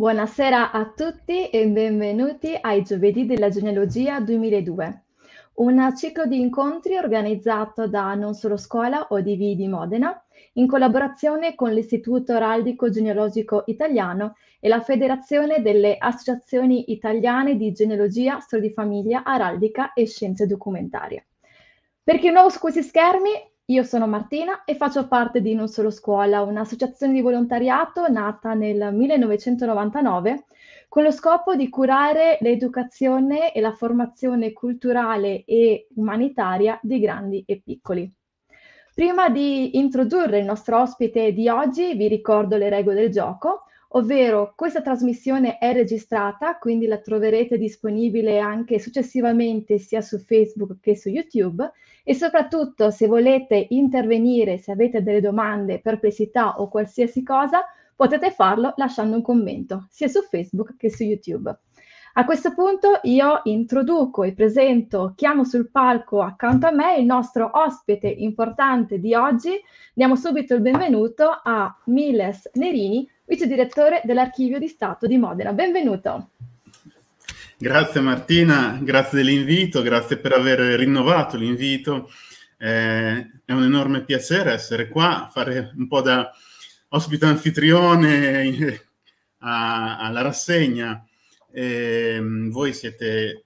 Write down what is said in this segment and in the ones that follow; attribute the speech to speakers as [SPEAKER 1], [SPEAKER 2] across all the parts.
[SPEAKER 1] Buonasera a tutti e benvenuti ai Giovedì della Genealogia 2002, un ciclo di incontri organizzato da Non Solo Scuola ODV di Modena in collaborazione con l'Istituto Araldico Genealogico Italiano e la Federazione delle Associazioni Italiane di Genealogia, Storia di Famiglia, Araldica e Scienze Documentarie. Per chi è nuovo su questi schermi, io sono Martina e faccio parte di Non Solo Scuola, un'associazione di volontariato nata nel 1999 con lo scopo di curare l'educazione e la formazione culturale e umanitaria di grandi e piccoli. Prima di introdurre il nostro ospite di oggi vi ricordo le regole del gioco, ovvero questa trasmissione è registrata, quindi la troverete disponibile anche successivamente sia su Facebook che su YouTube e soprattutto se volete intervenire, se avete delle domande, perplessità o qualsiasi cosa, potete farlo lasciando un commento sia su Facebook che su YouTube. A questo punto io introduco e presento, chiamo sul palco accanto a me il nostro ospite importante di oggi. Diamo subito il benvenuto a Miles Nerini, vice direttore dell'Archivio di Stato di Modena. Benvenuto.
[SPEAKER 2] Grazie Martina, grazie dell'invito, grazie per aver rinnovato l'invito. Eh, è un enorme piacere essere qua, fare un po' da ospite anfitrione eh, a, alla rassegna. Eh, voi siete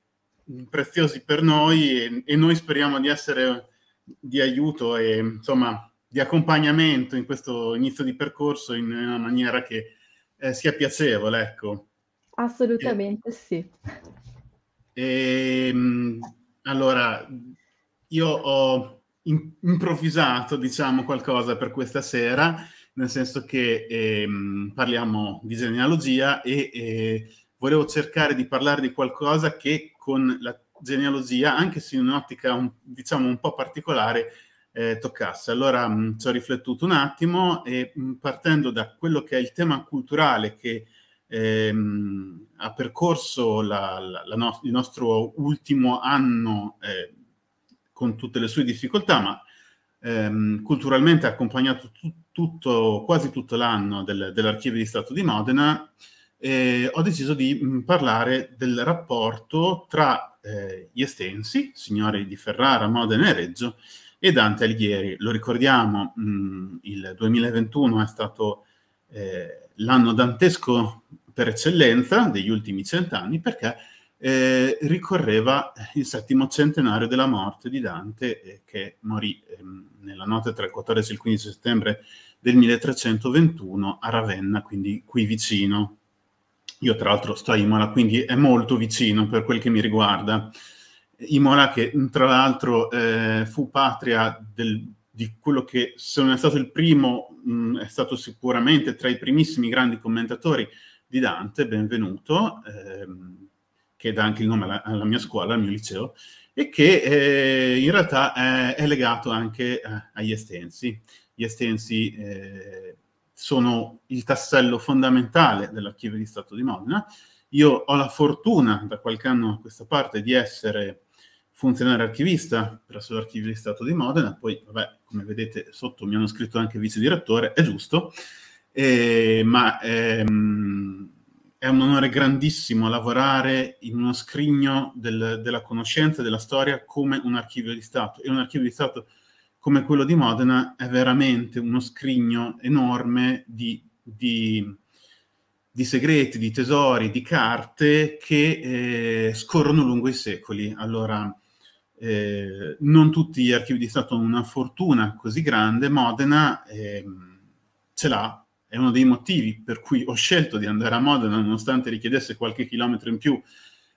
[SPEAKER 2] preziosi per noi e, e, noi speriamo di essere di aiuto e insomma di accompagnamento in questo inizio di percorso in una maniera che eh, sia piacevole, ecco.
[SPEAKER 1] Assolutamente eh, sì.
[SPEAKER 2] Ehm, allora, io ho in- improvvisato, diciamo, qualcosa per questa sera, nel senso che ehm, parliamo di genealogia e eh, volevo cercare di parlare di qualcosa che con la genealogia, anche se in un'ottica un, diciamo un po' particolare, eh, toccasse. Allora mh, mm, ci ho riflettuto un attimo e mh, mm, partendo da quello che è il tema culturale che ehm, ha percorso la, la, no il nostro ultimo anno eh, con tutte le sue difficoltà, ma ehm, culturalmente ha accompagnato tutto, quasi tutto l'anno del, dell'Archivio di Stato di Modena. Eh, ho deciso di mh, mm, parlare del rapporto tra eh, gli estensi, signori di Ferrara, Modena e Reggio, e Dante Alighieri. Lo ricordiamo, mh, mm, il 2021 è stato eh, l'anno dantesco per eccellenza degli ultimi cent'anni perché eh, ricorreva il settimo centenario della morte di Dante eh, che morì ehm, nella notte tra il 14 e il 15 settembre del 1321 a Ravenna, quindi qui vicino. Io tra l'altro sto a Imola, quindi è molto vicino per quel che mi riguarda. Imola che tra l'altro eh, fu patria del, di quello che se non è stato il primo, mh, mm, è stato sicuramente tra i primissimi grandi commentatori di Dante, benvenuto, ehm, che dà anche il nome alla, alla, mia scuola, al mio liceo, e che eh, in realtà eh, è legato anche a, eh, agli estensi. Gli estensi eh, sono il tassello fondamentale dell'archivio di Stato di Modena. Io ho la fortuna, da qualche anno a questa parte, di essere funzionario archivista presso l'Archivio di Stato di Modena, poi, vabbè, come vedete sotto mi hanno scritto anche vice direttore, è giusto, eh, ma ehm, è un onore grandissimo lavorare in uno scrigno del, della conoscenza della storia come un archivio di Stato. E un archivio di Stato come quello di Modena è veramente uno scrigno enorme di, di, di segreti, di tesori, di carte che eh, scorrono lungo i secoli. Allora, eh, non tutti gli archivi di Stato hanno una fortuna così grande, Modena eh, ce l'ha è uno dei motivi per cui ho scelto di andare a Modena nonostante richiedesse qualche chilometro in più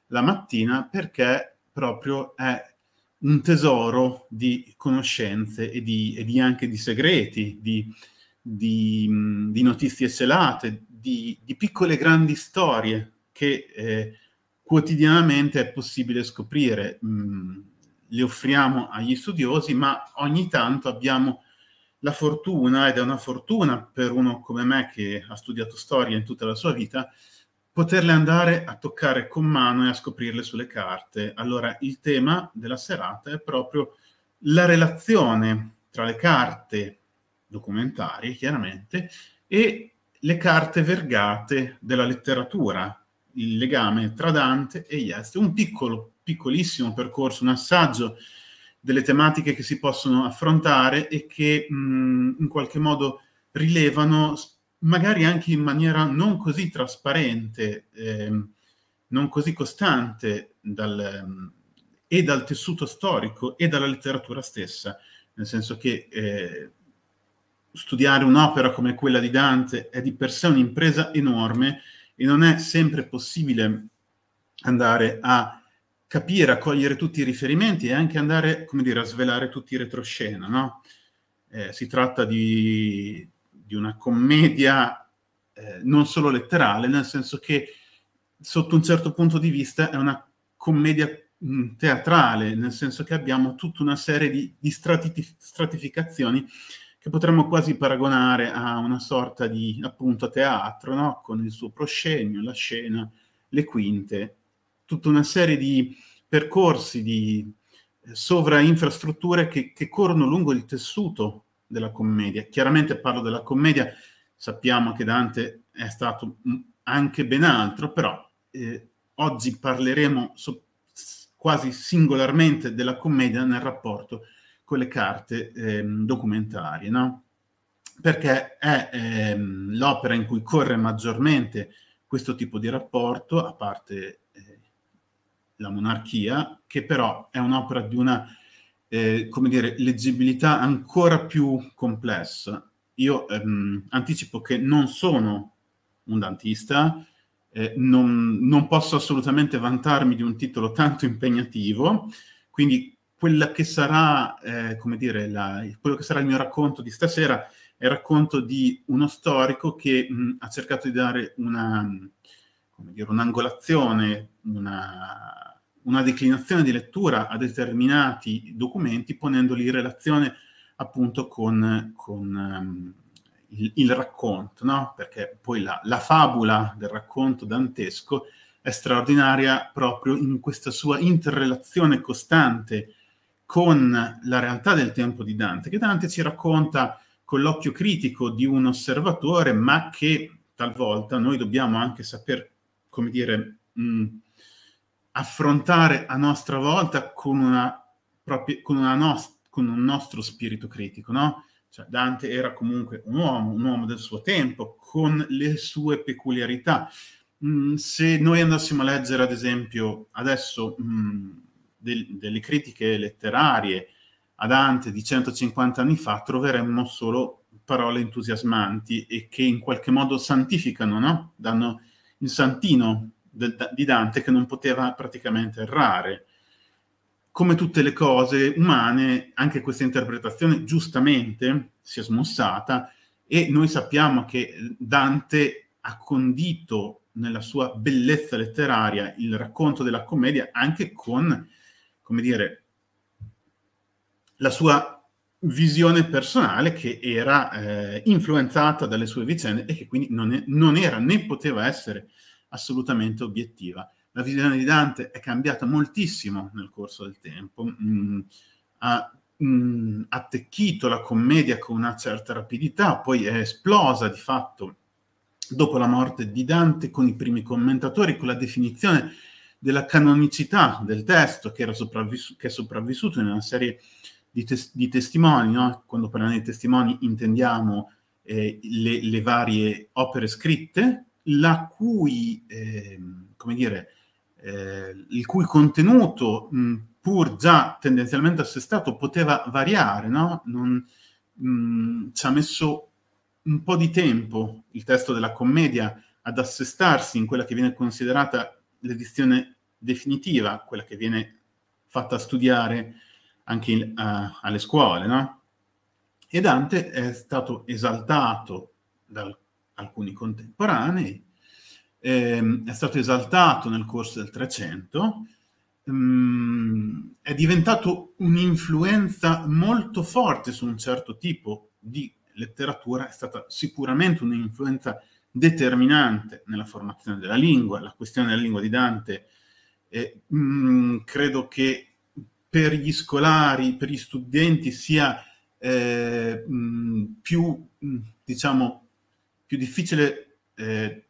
[SPEAKER 2] la mattina perché proprio è un tesoro di conoscenze e, di, e di anche di segreti, di, di, di notizie celate, di, piccole grandi storie che eh, quotidianamente è possibile scoprire. Mm, le offriamo agli studiosi, ma ogni tanto abbiamo la fortuna, ed è una fortuna per uno come me che ha studiato storia in tutta la sua vita, poterle andare a toccare con mano e a scoprirle sulle carte. Allora il tema della serata è proprio la relazione tra le carte documentarie, chiaramente, e le carte vergate della letteratura, il legame tra Dante e Yeats. Un piccolo, piccolissimo percorso, un assaggio delle tematiche che si possono affrontare e che mh, in qualche modo rilevano, magari anche in maniera non così trasparente, eh, non così costante, dal, e dal tessuto storico e dalla letteratura stessa, nel senso che eh, studiare un'opera come quella di Dante è di per sé un'impresa enorme e non è sempre possibile andare a capire, accogliere tutti i riferimenti e anche andare, come dire, a svelare tutti i retroscena, no? eh, si tratta di, di una commedia eh, non solo letterale, nel senso che sotto un certo punto di vista è una commedia mm, teatrale, nel senso che abbiamo tutta una serie di, di stratifi- stratificazioni che potremmo quasi paragonare a una sorta di appunto teatro, no? con il suo proscenio, la scena, le quinte tutta una serie di percorsi, di eh, sovrainfrastrutture che, che corrono lungo il tessuto della commedia. Chiaramente parlo della commedia, sappiamo che Dante è stato anche ben altro, però eh, oggi parleremo so, quasi singolarmente della commedia nel rapporto con le carte eh, documentarie, no? perché è eh, l'opera in cui corre maggiormente questo tipo di rapporto, a parte la monarchia, che però è un'opera di una, eh, come dire, leggibilità ancora più complessa. Io ehm, anticipo che non sono un dantista, eh, non, non posso assolutamente vantarmi di un titolo tanto impegnativo, quindi quella che sarà, eh, come dire, la, quello che sarà il mio racconto di stasera è il racconto di uno storico che mh, ha cercato di dare una, dire, un'angolazione, una, una declinazione di lettura a determinati documenti ponendoli in relazione appunto con, con um, il, il, racconto, no? perché poi la, la, fabula del racconto dantesco è straordinaria proprio in questa sua interrelazione costante con la realtà del tempo di Dante, che Dante ci racconta con l'occhio critico di un osservatore, ma che talvolta noi dobbiamo anche saper come dire, mh, mm, affrontare a nostra volta con, una, propria, con, una nos- con un nostro spirito critico, no? Cioè Dante era comunque un uomo, un uomo del suo tempo, con le sue peculiarità. Mm, se noi andassimo a leggere, ad esempio, adesso mm, del, delle critiche letterarie a Dante di 150 anni fa, troveremmo solo parole entusiasmanti e che in qualche modo santificano, no? Danno il santino del, di Dante che non poteva praticamente errare. Come tutte le cose umane, anche questa interpretazione giustamente si è smossata e noi sappiamo che Dante ha condito nella sua bellezza letteraria il racconto della commedia anche con, come dire, la sua visione personale che era eh, influenzata dalle sue vicende e che quindi non, è, non, era né poteva essere assolutamente obiettiva. La visione di Dante è cambiata moltissimo nel corso del tempo, mh, mm, ha mh, mm, attecchito la commedia con una certa rapidità, poi è esplosa di fatto dopo la morte di Dante con i primi commentatori, con la definizione della canonicità del testo che, che è sopravvissuto in una serie di, tes- di testimoni, no? quando parliamo di testimoni intendiamo eh, le, le, varie opere scritte, la cui, eh, come dire, eh, il cui contenuto, mh, pur già tendenzialmente assestato, poteva variare, no? Non, mh, ci ha messo un po' di tempo il testo della commedia ad assestarsi in quella che viene considerata l'edizione definitiva, quella che viene fatta studiare anche in, uh, alle scuole, no? E Dante è stato esaltato da alcuni contemporanei, ehm, è stato esaltato nel corso del Trecento, ehm, è diventato un'influenza molto forte su un certo tipo di letteratura, è stata sicuramente un'influenza determinante nella formazione della lingua, la questione della lingua di Dante. Eh, mh, mm, credo che per gli scolari, per gli studenti sia eh, mh, più, mh, diciamo, più difficile, eh,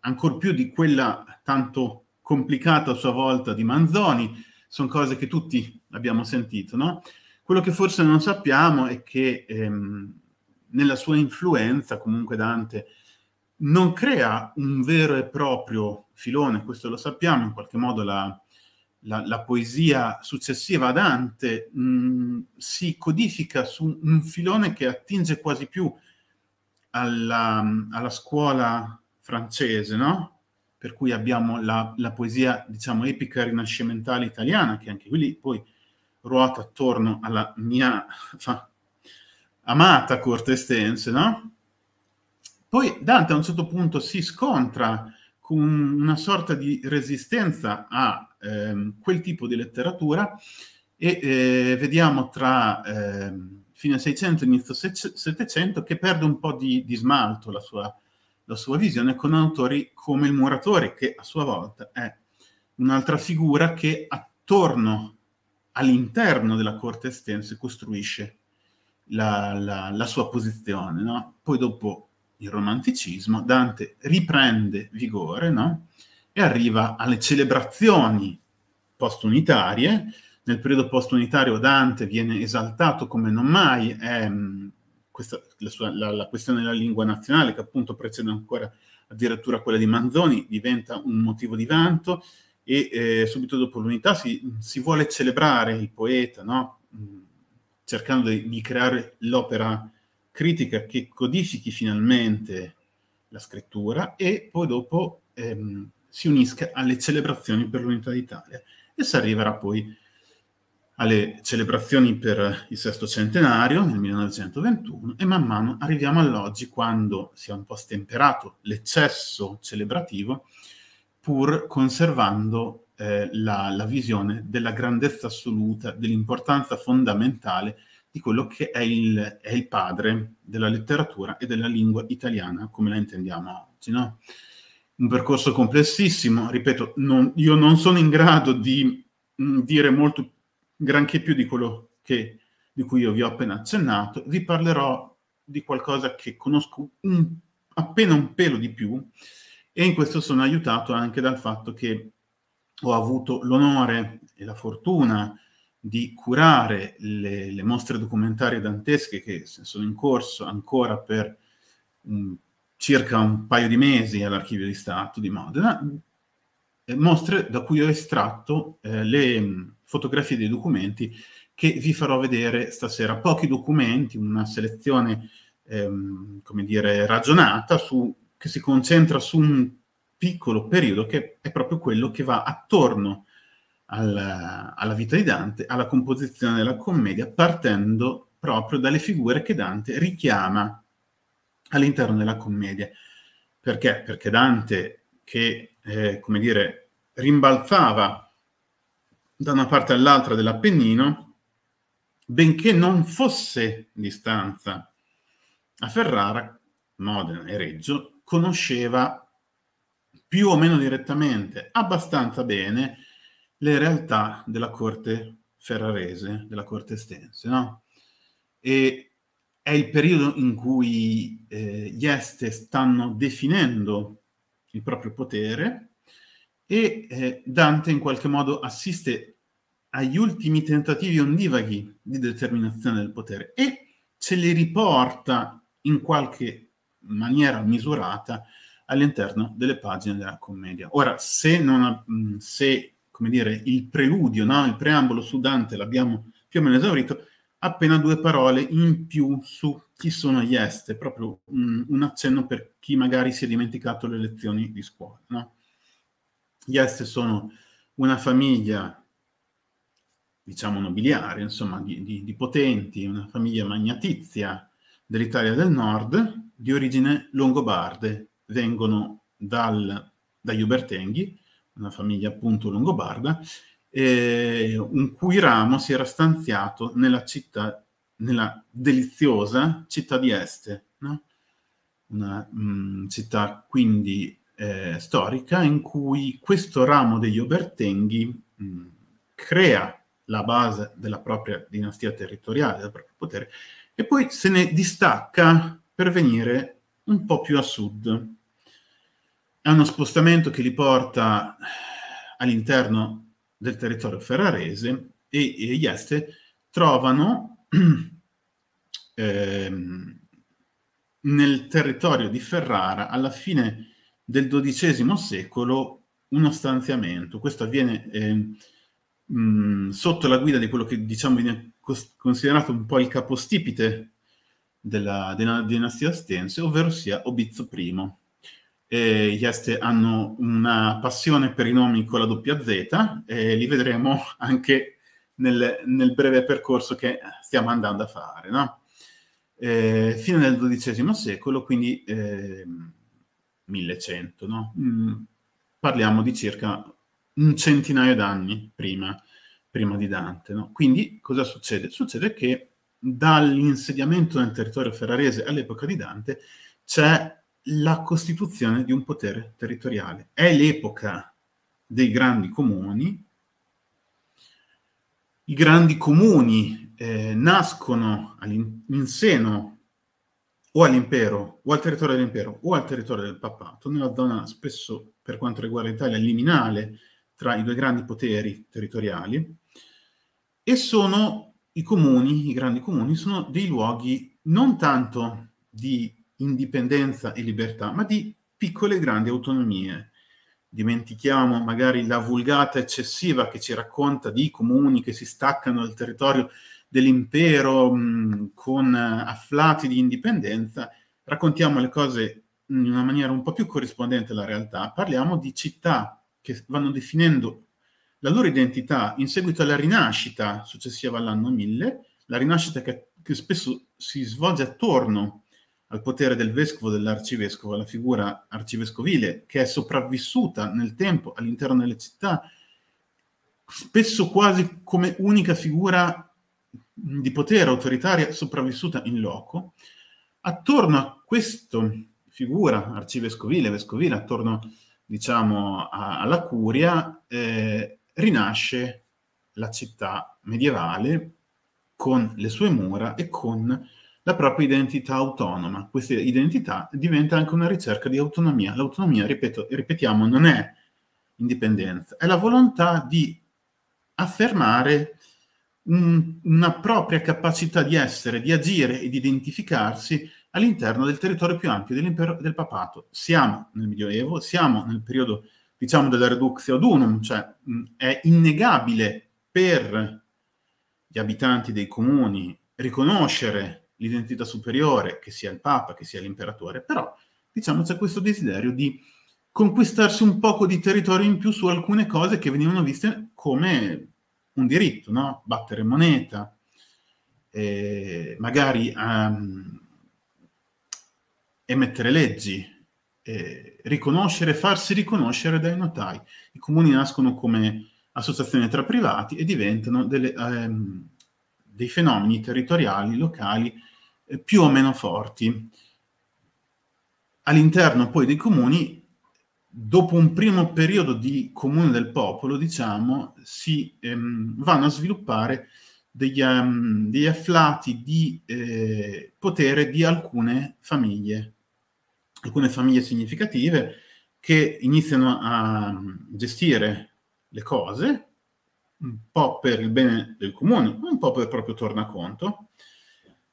[SPEAKER 2] ancora più di quella tanto complicata a sua volta di Manzoni, sono cose che tutti abbiamo sentito, no? Quello che forse non sappiamo è che ehm, nella sua influenza comunque Dante non crea un vero e proprio filone, questo lo sappiamo, in qualche modo la, la, la poesia successiva a Dante mh, mm, si codifica su un filone che attinge quasi più alla, alla scuola francese, no? Per cui abbiamo la, la, poesia, diciamo, epica rinascimentale italiana, che anche qui lì poi ruota attorno alla mia fa, amata corte estense, no? Poi Dante a un certo punto si scontra con una sorta di resistenza a ehm, quel tipo di letteratura e eh, vediamo tra ehm, fine 600 e inizio 700 che perde un po' di, di smalto la sua, la sua, visione con autori come il Muratore, che a sua volta è un'altra figura che attorno all'interno della corte estense costruisce la, la, la sua posizione. No? Poi dopo il romanticismo, Dante riprende vigore no? e arriva alle celebrazioni postunitarie. Nel periodo postunitario Dante viene esaltato come non mai, è, mm, questa, la, sua, la, la questione della lingua nazionale che appunto precede ancora addirittura quella di Manzoni, diventa un motivo di vanto e eh, subito dopo l'unità si, si, vuole celebrare il poeta, no? Mm, cercando di, di creare l'opera critica che codifichi finalmente la scrittura e poi dopo ehm, si unisca alle celebrazioni per l'unità d'Italia. E si arriverà poi alle celebrazioni per il sesto centenario nel 1921 e man mano arriviamo all'oggi quando si è un po' stemperato l'eccesso celebrativo pur conservando eh, la, la visione della grandezza assoluta, dell'importanza fondamentale di quello che è il, è il, padre della letteratura e della lingua italiana come la intendiamo oggi. No? Un percorso complessissimo, ripeto, non, io non sono in grado di mm, dire molto granché più di quello che, di cui io vi ho appena accennato, vi parlerò di qualcosa che conosco un, appena un pelo di più e in questo sono aiutato anche dal fatto che ho avuto l'onore e la fortuna di curare le, le mostre documentarie dantesche che sono in corso ancora per mh, mm, circa un paio di mesi all'Archivio di Stato di Modena, eh, mostre da cui ho estratto eh, le mh, mm, fotografie dei documenti che vi farò vedere stasera. Pochi documenti, una selezione, ehm, come dire, ragionata su, che si concentra su un piccolo periodo che è proprio quello che va attorno alla, alla vita di Dante, alla composizione della commedia, partendo proprio dalle figure che Dante richiama all'interno della commedia. Perché? Perché Dante, che, eh, come dire, rimbalzava da una parte all'altra dell'Appennino, benché non fosse di stanza a Ferrara, Modena e Reggio, conosceva più o meno direttamente, abbastanza bene, le realtà della corte ferrarese, della corte estense, no? E è il periodo in cui eh, gli este stanno definendo il proprio potere e eh, Dante in qualche modo assiste agli ultimi tentativi ondivaghi di determinazione del potere e ce li riporta in qualche maniera misurata all'interno delle pagine della commedia. Ora, se, non, se come dire, il preludio, no? il preambolo su Dante l'abbiamo più o meno esaurito, appena due parole in più su chi sono gli est, proprio un, un accenno per chi magari si è dimenticato le lezioni di scuola. No? Gli est sono una famiglia, diciamo nobiliare, insomma, di, di, di potenti, una famiglia magnatizia dell'Italia del Nord, di origine longobarde, vengono dal, dagli Ubertenghi, una famiglia appunto longobarda, eh, un cui ramo si era stanziato nella città, nella deliziosa città di Este, no? una mh, mm, città quindi eh, storica in cui questo ramo degli Obertenghi mh, mm, crea la base della propria dinastia territoriale, del proprio potere, e poi se ne distacca per venire un po' più a sud, è uno spostamento che li porta all'interno del territorio ferrarese e, e gli Este trovano ehm, nel territorio di Ferrara alla fine del XII secolo uno stanziamento. Questo avviene eh, mh, mm, sotto la guida di quello che diciamo viene considerato un po' il capostipite della, della dinastia Astense, ovvero sia Obizzo I eh, gli est hanno una passione per i nomi con la doppia WZ e li vedremo anche nel, nel breve percorso che stiamo andando a fare. No? Eh, fine del XII secolo, quindi eh, 1100, no? mm, parliamo di circa un centinaio d'anni prima, prima di Dante. No? Quindi cosa succede? Succede che dall'insediamento nel territorio ferrarese all'epoca di Dante c'è la costituzione di un potere territoriale. È l'epoca dei grandi comuni. I grandi comuni eh, nascono in seno o all'impero, o al territorio dell'impero, o al territorio del papato, nella zona spesso, per quanto riguarda l'Italia, liminale tra i due grandi poteri territoriali, e sono i comuni, i grandi comuni, sono dei luoghi non tanto di indipendenza e libertà, ma di piccole e grandi autonomie. Dimentichiamo magari la vulgata eccessiva che ci racconta di comuni che si staccano dal territorio dell'impero mm, con afflati di indipendenza, raccontiamo le cose in una maniera un po' più corrispondente alla realtà, parliamo di città che vanno definendo la loro identità in seguito alla rinascita successiva all'anno 1000, la rinascita che, che spesso si svolge attorno al potere del vescovo, dell'arcivescovo, alla figura arcivescovile che è sopravvissuta nel tempo all'interno delle città, spesso quasi come unica figura di potere autoritaria sopravvissuta in loco. Attorno a questa figura arcivescovile, vescovile, attorno diciamo, a, alla curia, eh, rinasce la città medievale con le sue mura e con la propria identità autonoma. Questa identità diventa anche una ricerca di autonomia. L'autonomia, ripeto, ripetiamo, non è indipendenza, è la volontà di affermare un, una propria capacità di essere, di agire e di identificarsi all'interno del territorio più ampio dell'impero del papato. Siamo nel Medioevo, siamo nel periodo, diciamo, della reduxio ad unum, cioè mh, è innegabile per gli abitanti dei comuni riconoscere l'identità superiore, che sia il Papa, che sia l'imperatore, però diciamo c'è questo desiderio di conquistarsi un poco di territorio in più su alcune cose che venivano viste come un diritto, no? battere moneta, eh, magari um, emettere leggi, eh, riconoscere, farsi riconoscere dai notai. I comuni nascono come associazioni tra privati e diventano delle, ehm, dei fenomeni territoriali, locali, più o meno forti. All'interno poi dei comuni, dopo un primo periodo di comune del popolo, diciamo, si ehm, vanno a sviluppare degli, um, degli afflati di eh, potere di alcune famiglie, alcune famiglie significative che iniziano a mm, gestire le cose un po' per il bene del comune, un po' per proprio tornaconto,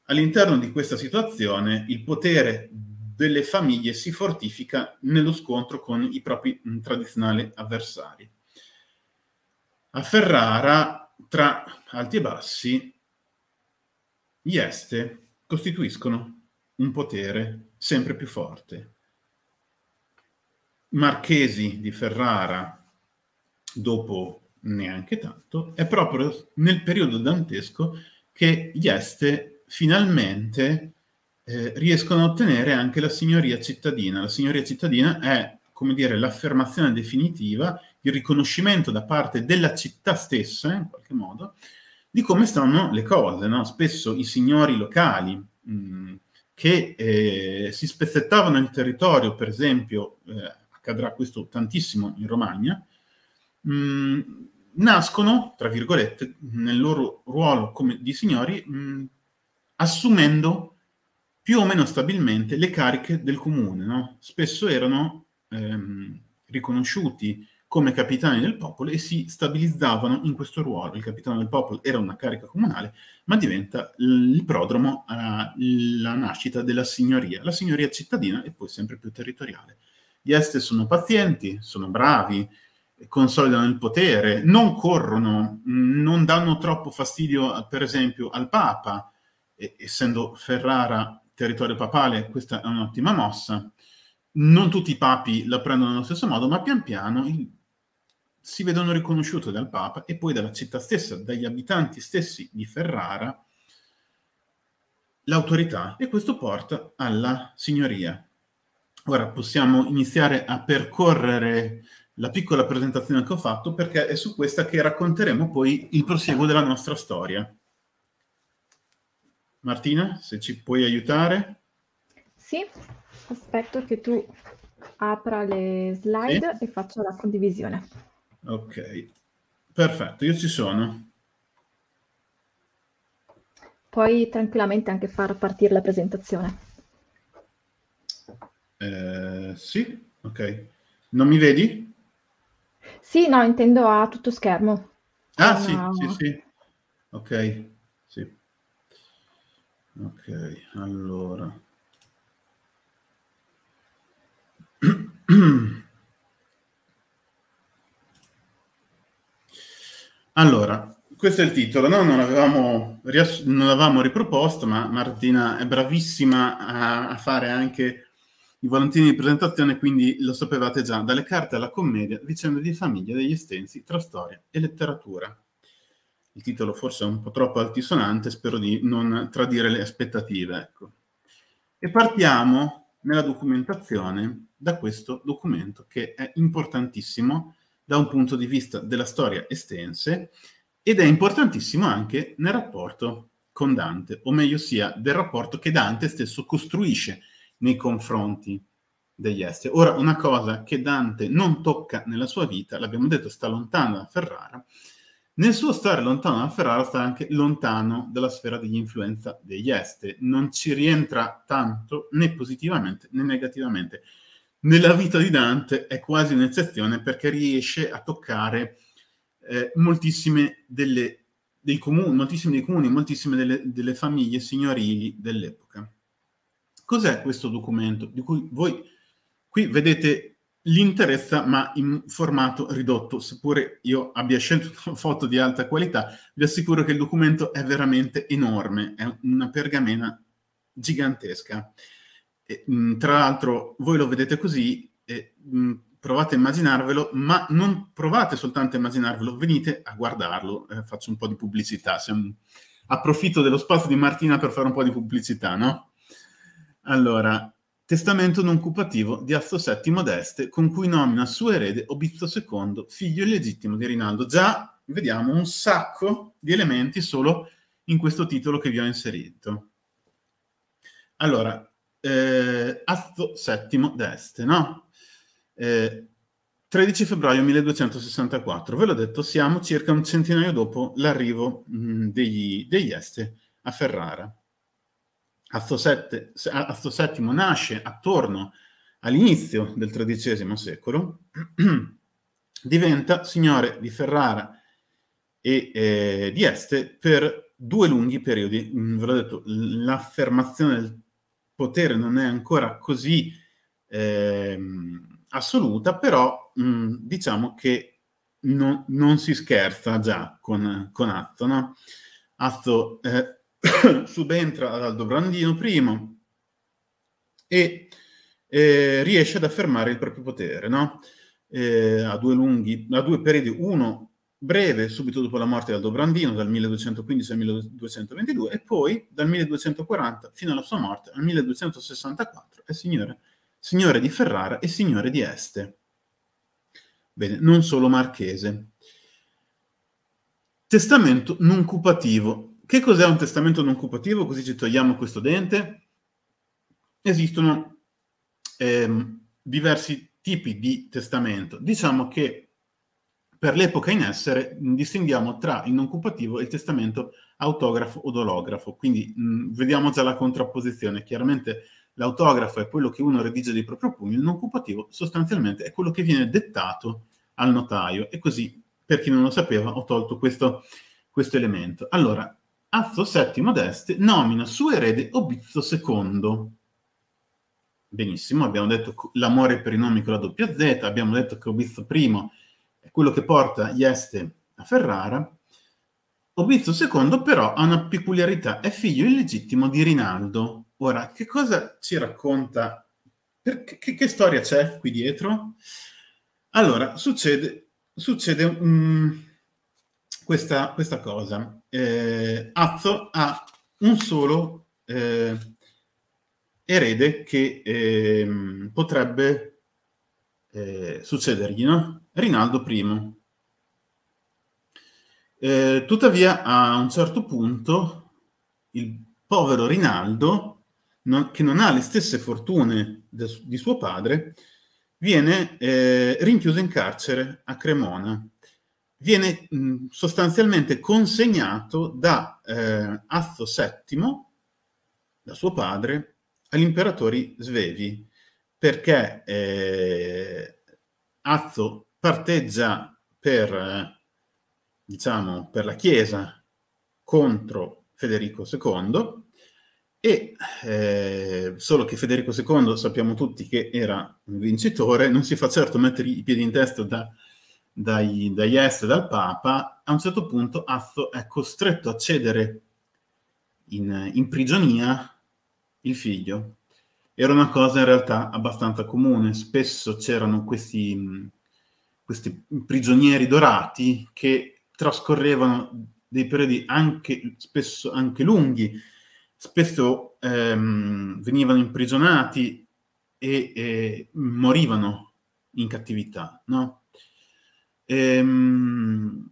[SPEAKER 2] All'interno di questa situazione il potere delle famiglie si fortifica nello scontro con i propri mh, mm, tradizionali avversari. A Ferrara, tra alti e bassi, gli este costituiscono un potere sempre più forte. Marchesi di Ferrara, dopo neanche tanto, è proprio nel periodo dantesco che gli Este finalmente eh, riescono a ottenere anche la signoria cittadina. La signoria cittadina è, come dire, l'affermazione definitiva, il riconoscimento da parte della città stessa, in qualche modo, di come stanno le cose. No? Spesso i signori locali mh, mm, che eh, si spezzettavano il territorio, per esempio, eh, accadrà questo tantissimo in Romagna, mh, mm, nascono, tra virgolette, nel loro ruolo come, di signori, mh, mm, assumendo più o meno stabilmente le cariche del comune. No? Spesso erano ehm, riconosciuti come capitani del popolo e si stabilizzavano in questo ruolo. Il capitano del popolo era una carica comunale, ma diventa il prodromo alla eh, nascita della signoria, la signoria cittadina e poi sempre più territoriale. Gli est sono pazienti, sono bravi, consolidano il potere, non corrono, non danno troppo fastidio, per esempio, al Papa, essendo Ferrara territorio papale, questa è un'ottima mossa. Non tutti i papi la prendono nello stesso modo, ma pian piano il, si vedono riconosciuti dal Papa e poi dalla città stessa, dagli abitanti stessi di Ferrara, l'autorità e questo porta alla signoria. Ora possiamo iniziare a percorrere la piccola presentazione che ho fatto perché è su questa che racconteremo poi il prosieguo della nostra storia. Martina, se ci puoi aiutare.
[SPEAKER 1] Sì, aspetto che tu apra le slide sì. e faccio la condivisione.
[SPEAKER 2] Ok, perfetto, io ci sono.
[SPEAKER 1] Puoi tranquillamente anche far partire la presentazione.
[SPEAKER 2] Eh, sì, ok. Non mi vedi?
[SPEAKER 1] Sì, no, intendo a tutto schermo. Ah, sì, una... sì,
[SPEAKER 2] sì. Ok. Ok, allora. allora, questo è il titolo, no? non, l'avevamo rias- non l'avevamo riproposto, ma Martina è bravissima a, a fare anche i volantini di presentazione, quindi lo sapevate già, dalle carte alla commedia, vicende di famiglia, degli estensi, tra storia e letteratura il titolo forse è un po' troppo altisonante, spero di non tradire le aspettative. Ecco. E partiamo nella documentazione da questo documento che è importantissimo da un punto di vista della storia estense ed è importantissimo anche nel rapporto con Dante, o meglio sia del rapporto che Dante stesso costruisce nei confronti degli esteri. Ora, una cosa che Dante non tocca nella sua vita, l'abbiamo detto, sta lontano da Ferrara, nel suo stare lontano da Ferrara sta anche lontano dalla sfera di influenza degli esteri, non ci rientra tanto né positivamente né negativamente. Nella vita di Dante è quasi un'eccezione perché riesce a toccare eh, moltissime delle, dei comuni, moltissimi dei comuni, moltissime delle, delle famiglie signorili dell'epoca. Cos'è questo documento? Di cui voi qui vedete gli interessa, ma in formato ridotto. Seppure io abbia scelto una foto di alta qualità, vi assicuro che il documento è veramente enorme, è una pergamena gigantesca. E, mh, mm, tra l'altro, voi lo vedete così, e, mh, mm, provate a immaginarvelo, ma non provate soltanto a immaginarvelo, venite a guardarlo. Eh, faccio un po' di pubblicità. Siamo... Mm, approfitto dello spazio di Martina per fare un po' di pubblicità, no? Allora, testamento non cupativo di Azzo VII d'Este con cui nomina suo erede Obizzo II, figlio illegittimo di Rinaldo. Già vediamo un sacco di elementi solo in questo titolo che vi ho inserito. Allora, eh, Azzo VII d'Este, no? Eh, 13 febbraio 1264, ve l'ho detto, siamo circa un centinaio dopo l'arrivo mh, mm, degli, degli Este a Ferrara. Azzo, VII, nasce attorno all'inizio del XIII secolo, diventa signore di Ferrara e eh, di Este per due lunghi periodi. Mm, ve l'ho detto, l'affermazione del potere non è ancora così eh, assoluta, però mh, mm, diciamo che no, non si scherza già con, con Azzo. No? Azzo eh, subentra ad Aldo Brandino prima e eh, riesce ad affermare il proprio potere, no? eh, a, due lunghi, a due periodi, uno breve subito dopo la morte di Aldo Brandino dal 1215 al 1222 e poi dal 1240 fino alla sua morte al 1264 è signore, signore di Ferrara e signore di Este. Bene, non solo marchese. Testamento non cupativo che cos'è un testamento non compativo? Così ci togliamo questo dente. Esistono ehm, diversi tipi di testamento. Diciamo che per l'epoca in essere distinguiamo tra il non compativo e il testamento autografo o dolografo. Quindi mh, mm, vediamo già la contrapposizione. Chiaramente l'autografo è quello che uno redige di proprio pugno, il non compativo sostanzialmente è quello che viene dettato al notaio. E così, per chi non lo sapeva, ho tolto questo, questo elemento. Allora, Azzo VII d'Este nomina suo erede Obizzo II. Benissimo, abbiamo detto l'amore per i nomi con la doppia Z, abbiamo detto che Obizzo I è quello che porta Ieste a Ferrara. Obizzo II però ha una peculiarità, è figlio illegittimo di Rinaldo. Ora, che cosa ci racconta? Perché, che, che, storia c'è qui dietro? Allora, succede, succede um, questa, questa cosa eh, Azzo ha un solo eh, erede che ehm, eh, potrebbe succedergli, no? Rinaldo I. Eh, tuttavia, a un certo punto, il povero Rinaldo, non, che non ha le stesse fortune de, di suo padre, viene eh, rinchiuso in carcere a Cremona viene mh, mm, sostanzialmente consegnato da eh, Azzo VII, da suo padre, agli imperatori svevi, perché eh, Azzo parteggia per, eh, diciamo, per la Chiesa contro Federico II e eh, solo che Federico II sappiamo tutti che era un vincitore, non si fa certo mettere i piedi in testa da dagli, dagli est, dal Papa, a un certo punto Azzo è costretto a cedere in, in prigionia il figlio. Era una cosa in realtà abbastanza comune, spesso c'erano questi, questi prigionieri dorati che trascorrevano dei periodi anche, spesso anche lunghi, spesso ehm, venivano imprigionati e, e morivano in cattività, no? Ehm,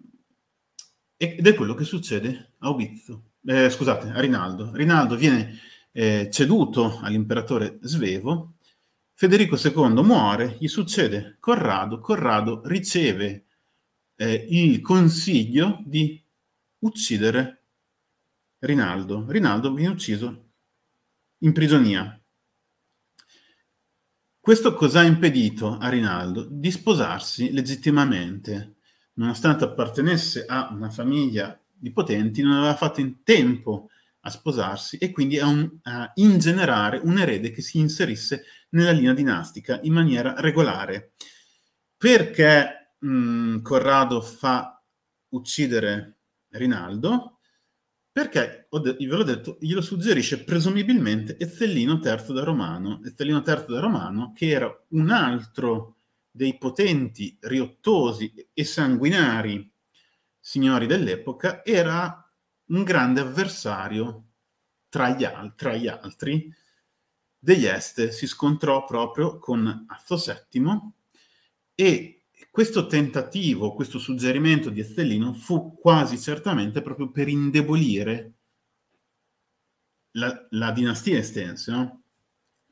[SPEAKER 2] ed è quello che succede a Ubizzo, eh, scusate, a Rinaldo. Rinaldo viene eh, ceduto all'imperatore svevo, Federico II muore, gli succede Corrado, Corrado riceve eh, il consiglio di uccidere Rinaldo. Rinaldo viene ucciso in prigionia. Questo cosa ha impedito a Rinaldo di sposarsi legittimamente. Nonostante appartenesse a una famiglia di potenti, non aveva fatto in tempo a sposarsi e quindi a, un, a ingenerare un erede che si inserisse nella linea dinastica in maniera regolare. Perché mh, mm, Corrado fa uccidere Rinaldo? Perché, ve l'ho detto, glielo suggerisce presumibilmente Ezzellino III da Romano. Ezzelino III da Romano, che era un altro dei potenti, riottosi e sanguinari signori dell'epoca, era un grande avversario tra gli, al- tra gli altri degli Este. Si scontrò proprio con Azzo VII e questo tentativo, questo suggerimento di Estellino fu quasi certamente proprio per indebolire la, la dinastia Estensio, no?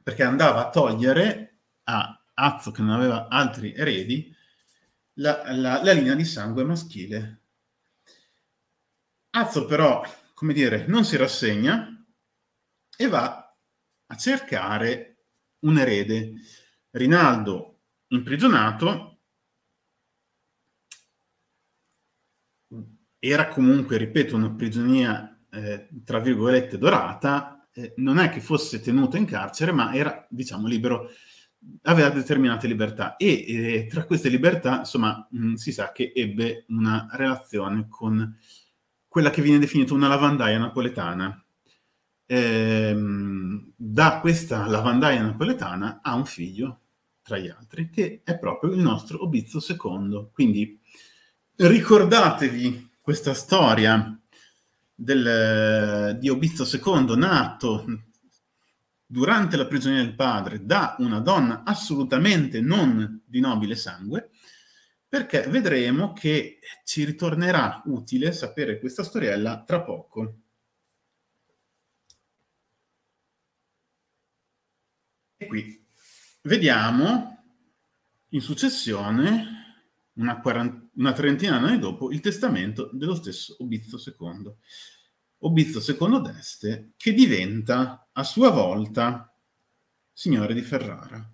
[SPEAKER 2] perché andava a togliere a Azzo, che non aveva altri eredi, la, la, la linea di sangue maschile. Azzo però, come dire, non si rassegna e va a cercare un erede. Rinaldo imprigionato era comunque, ripeto, una prigionia, eh, tra virgolette, dorata, eh, non è che fosse tenuto in carcere, ma era, diciamo, libero, aveva determinate libertà e eh, tra queste libertà, insomma, mh, mm, si sa che ebbe una relazione con quella che viene definita una lavandaia napoletana. Ehm, da questa lavandaia napoletana ha un figlio, tra gli altri, che è proprio il nostro Obizio II. Quindi ricordatevi questa storia del, di Obizzo II nato durante la prigionia del padre da una donna assolutamente non di nobile sangue, perché vedremo che ci ritornerà utile sapere questa storiella tra poco. E qui vediamo in successione una, quarant- una trentina d'anni dopo, il testamento dello stesso Obizzo II. Obizzo II d'Este, che diventa a sua volta signore di Ferrara.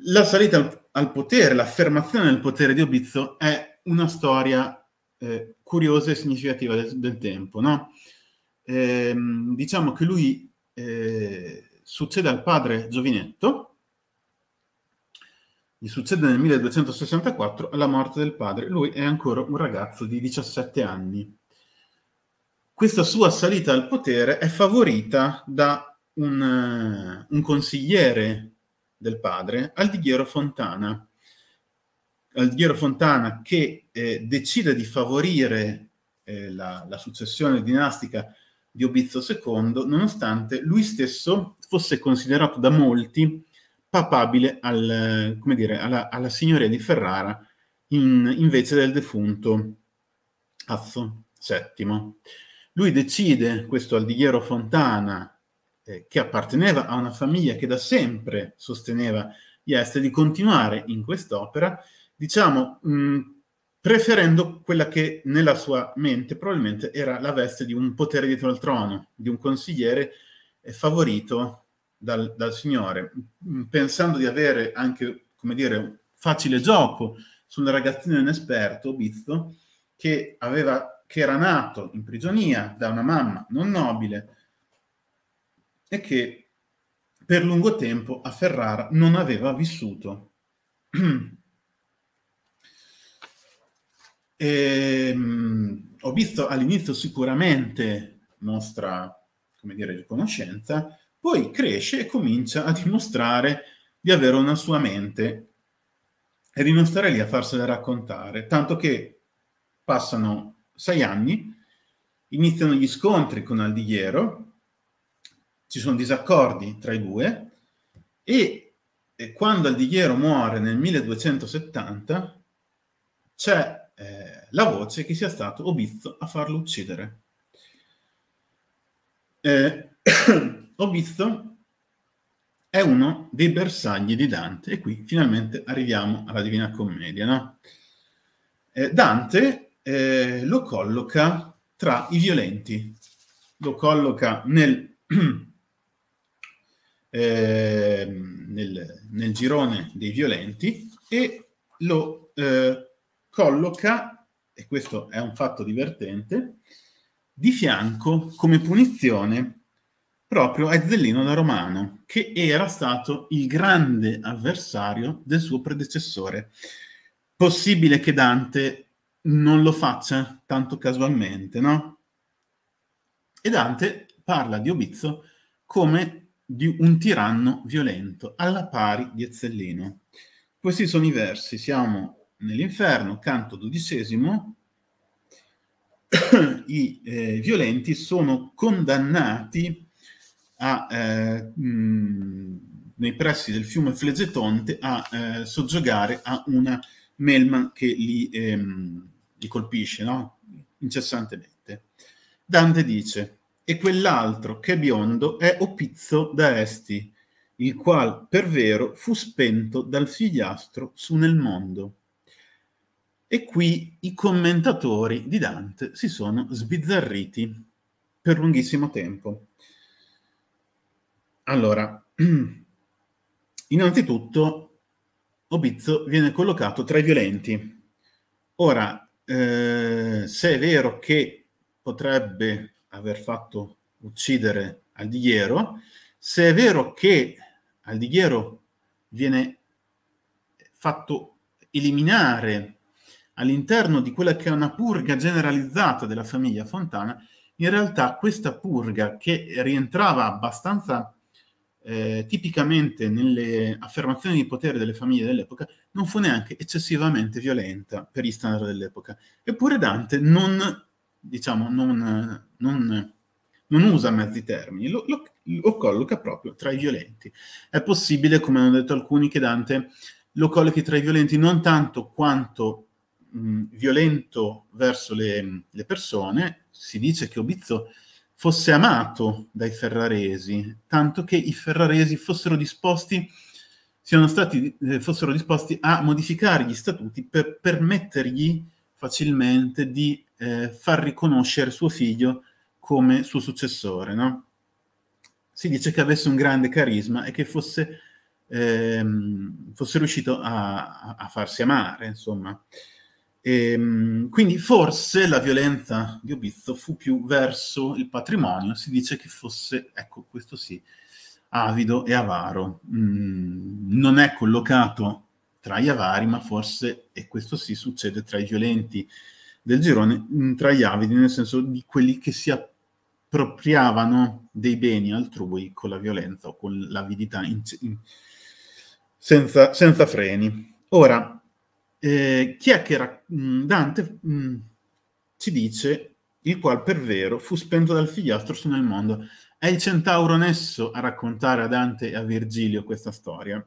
[SPEAKER 2] La salita al, al potere, l'affermazione del potere di Obizzo è una storia eh, curiosa e significativa del, del tempo. No? Eh, diciamo che lui eh, succede al padre Giovinetto, gli succede nel 1264 alla morte del padre. Lui è ancora un ragazzo di 17 anni. Questa sua salita al potere è favorita da un, eh, un consigliere del padre, Aldighiero Fontana. Aldighiero Fontana che eh, decide di favorire eh, la, la successione dinastica di Obizio II, nonostante lui stesso fosse considerato da molti papabile al, dire, alla, alla, signoria di Ferrara in, invece del defunto Azzo VII. Lui decide, questo Aldighiero Fontana, eh, che apparteneva a una famiglia che da sempre sosteneva Ieste, di continuare in quest'opera, diciamo, mh, mm, preferendo quella che nella sua mente probabilmente era la veste di un potere dietro al trono, di un consigliere eh, favorito dal, dal Signore, mm, pensando di avere anche, come dire, facile gioco su un ragazzino inesperto, Bizzo, che, aveva, che era nato in prigionia da una mamma non nobile e che per lungo tempo a Ferrara non aveva vissuto. E, ehm, ho visto all'inizio sicuramente nostra, come dire, riconoscenza, poi cresce e comincia a dimostrare di avere una sua mente e di non stare lì a farsela raccontare, tanto che passano sei anni, iniziano gli scontri con Aldighiero, ci sono disaccordi tra i due e, quando Aldighiero muore nel 1270 c'è eh, la voce che sia stato Obizzo a farlo uccidere. Eh, ho visto è uno dei bersagli di Dante e qui finalmente arriviamo alla Divina Commedia. No? Eh, Dante eh, lo colloca tra i violenti, lo colloca nel, eh, nel, nel girone dei violenti e lo eh, colloca, e questo è un fatto divertente, di fianco come punizione proprio a Zellino da Romano, che era stato il grande avversario del suo predecessore. Possibile che Dante non lo faccia tanto casualmente, no? E Dante parla di Obizzo come di un tiranno violento, alla pari di Ezzellino. Questi sono i versi, siamo nell'inferno, canto dodicesimo, i eh, violenti sono condannati a, eh, mh, mm, nei pressi del fiume Flegetonte a eh, soggiogare a una melma che li, ehm, li colpisce no? incessantemente. Dante dice, e quell'altro che è biondo è Opizzo da Esti, il qual per vero fu spento dal figliastro su nel mondo. E qui i commentatori di Dante si sono sbizzarriti per lunghissimo tempo. Allora, innanzitutto Obizzo viene collocato tra i violenti. Ora, eh, se è vero che potrebbe aver fatto uccidere Aldighiero, se è vero che Aldighiero viene fatto eliminare all'interno di quella che è una purga generalizzata della famiglia Fontana, in realtà questa purga che rientrava abbastanza eh, tipicamente nelle affermazioni di potere delle famiglie dell'epoca, non fu neanche eccessivamente violenta per gli standard dell'epoca. Eppure Dante non, diciamo, non, non, non usa mezzi termini, lo, lo, lo colloca proprio tra i violenti. È possibile, come hanno detto alcuni, che Dante lo collochi tra i violenti non tanto quanto mh, violento verso le, le, persone, si dice che Obizzo fosse amato dai ferraresi, tanto che i ferraresi fossero disposti, stati, eh, fossero disposti a modificare gli statuti per permettergli facilmente di eh, far riconoscere suo figlio come suo successore. No? Si dice che avesse un grande carisma e che fosse, ehm, fosse riuscito a, a, farsi amare, insomma. E, ehm, quindi forse la violenza di Obizzo fu più verso il patrimonio, si dice che fosse, ecco questo sì, avido e avaro. Mm, non è collocato tra gli avari, ma forse, e questo sì, succede tra i violenti del girone, mm, tra gli avidi, nel senso di quelli che si appropriavano dei beni altrui con la violenza o con l'avidità in, in, senza, senza freni. Ora, eh, chi è che era mm, Dante mh, mm, ci dice il qual per vero fu spento dal figliastro su nel mondo. È il centauro Nesso a raccontare a Dante e a Virgilio questa storia.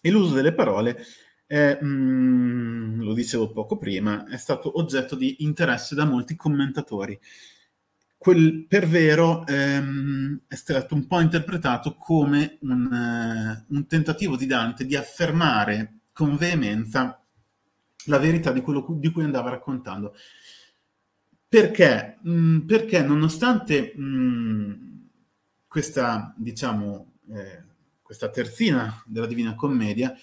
[SPEAKER 2] E l'uso delle parole, è, mh, mm, lo dicevo poco prima, è stato oggetto di interesse da molti commentatori. Quel per vero ehm, è stato un po' interpretato come un, eh, un tentativo di Dante di affermare con veemenza la verità di quello di cui andava raccontando. Perché? Mh, mm, perché nonostante mh, mm, questa, diciamo, eh, questa terzina della Divina Commedia,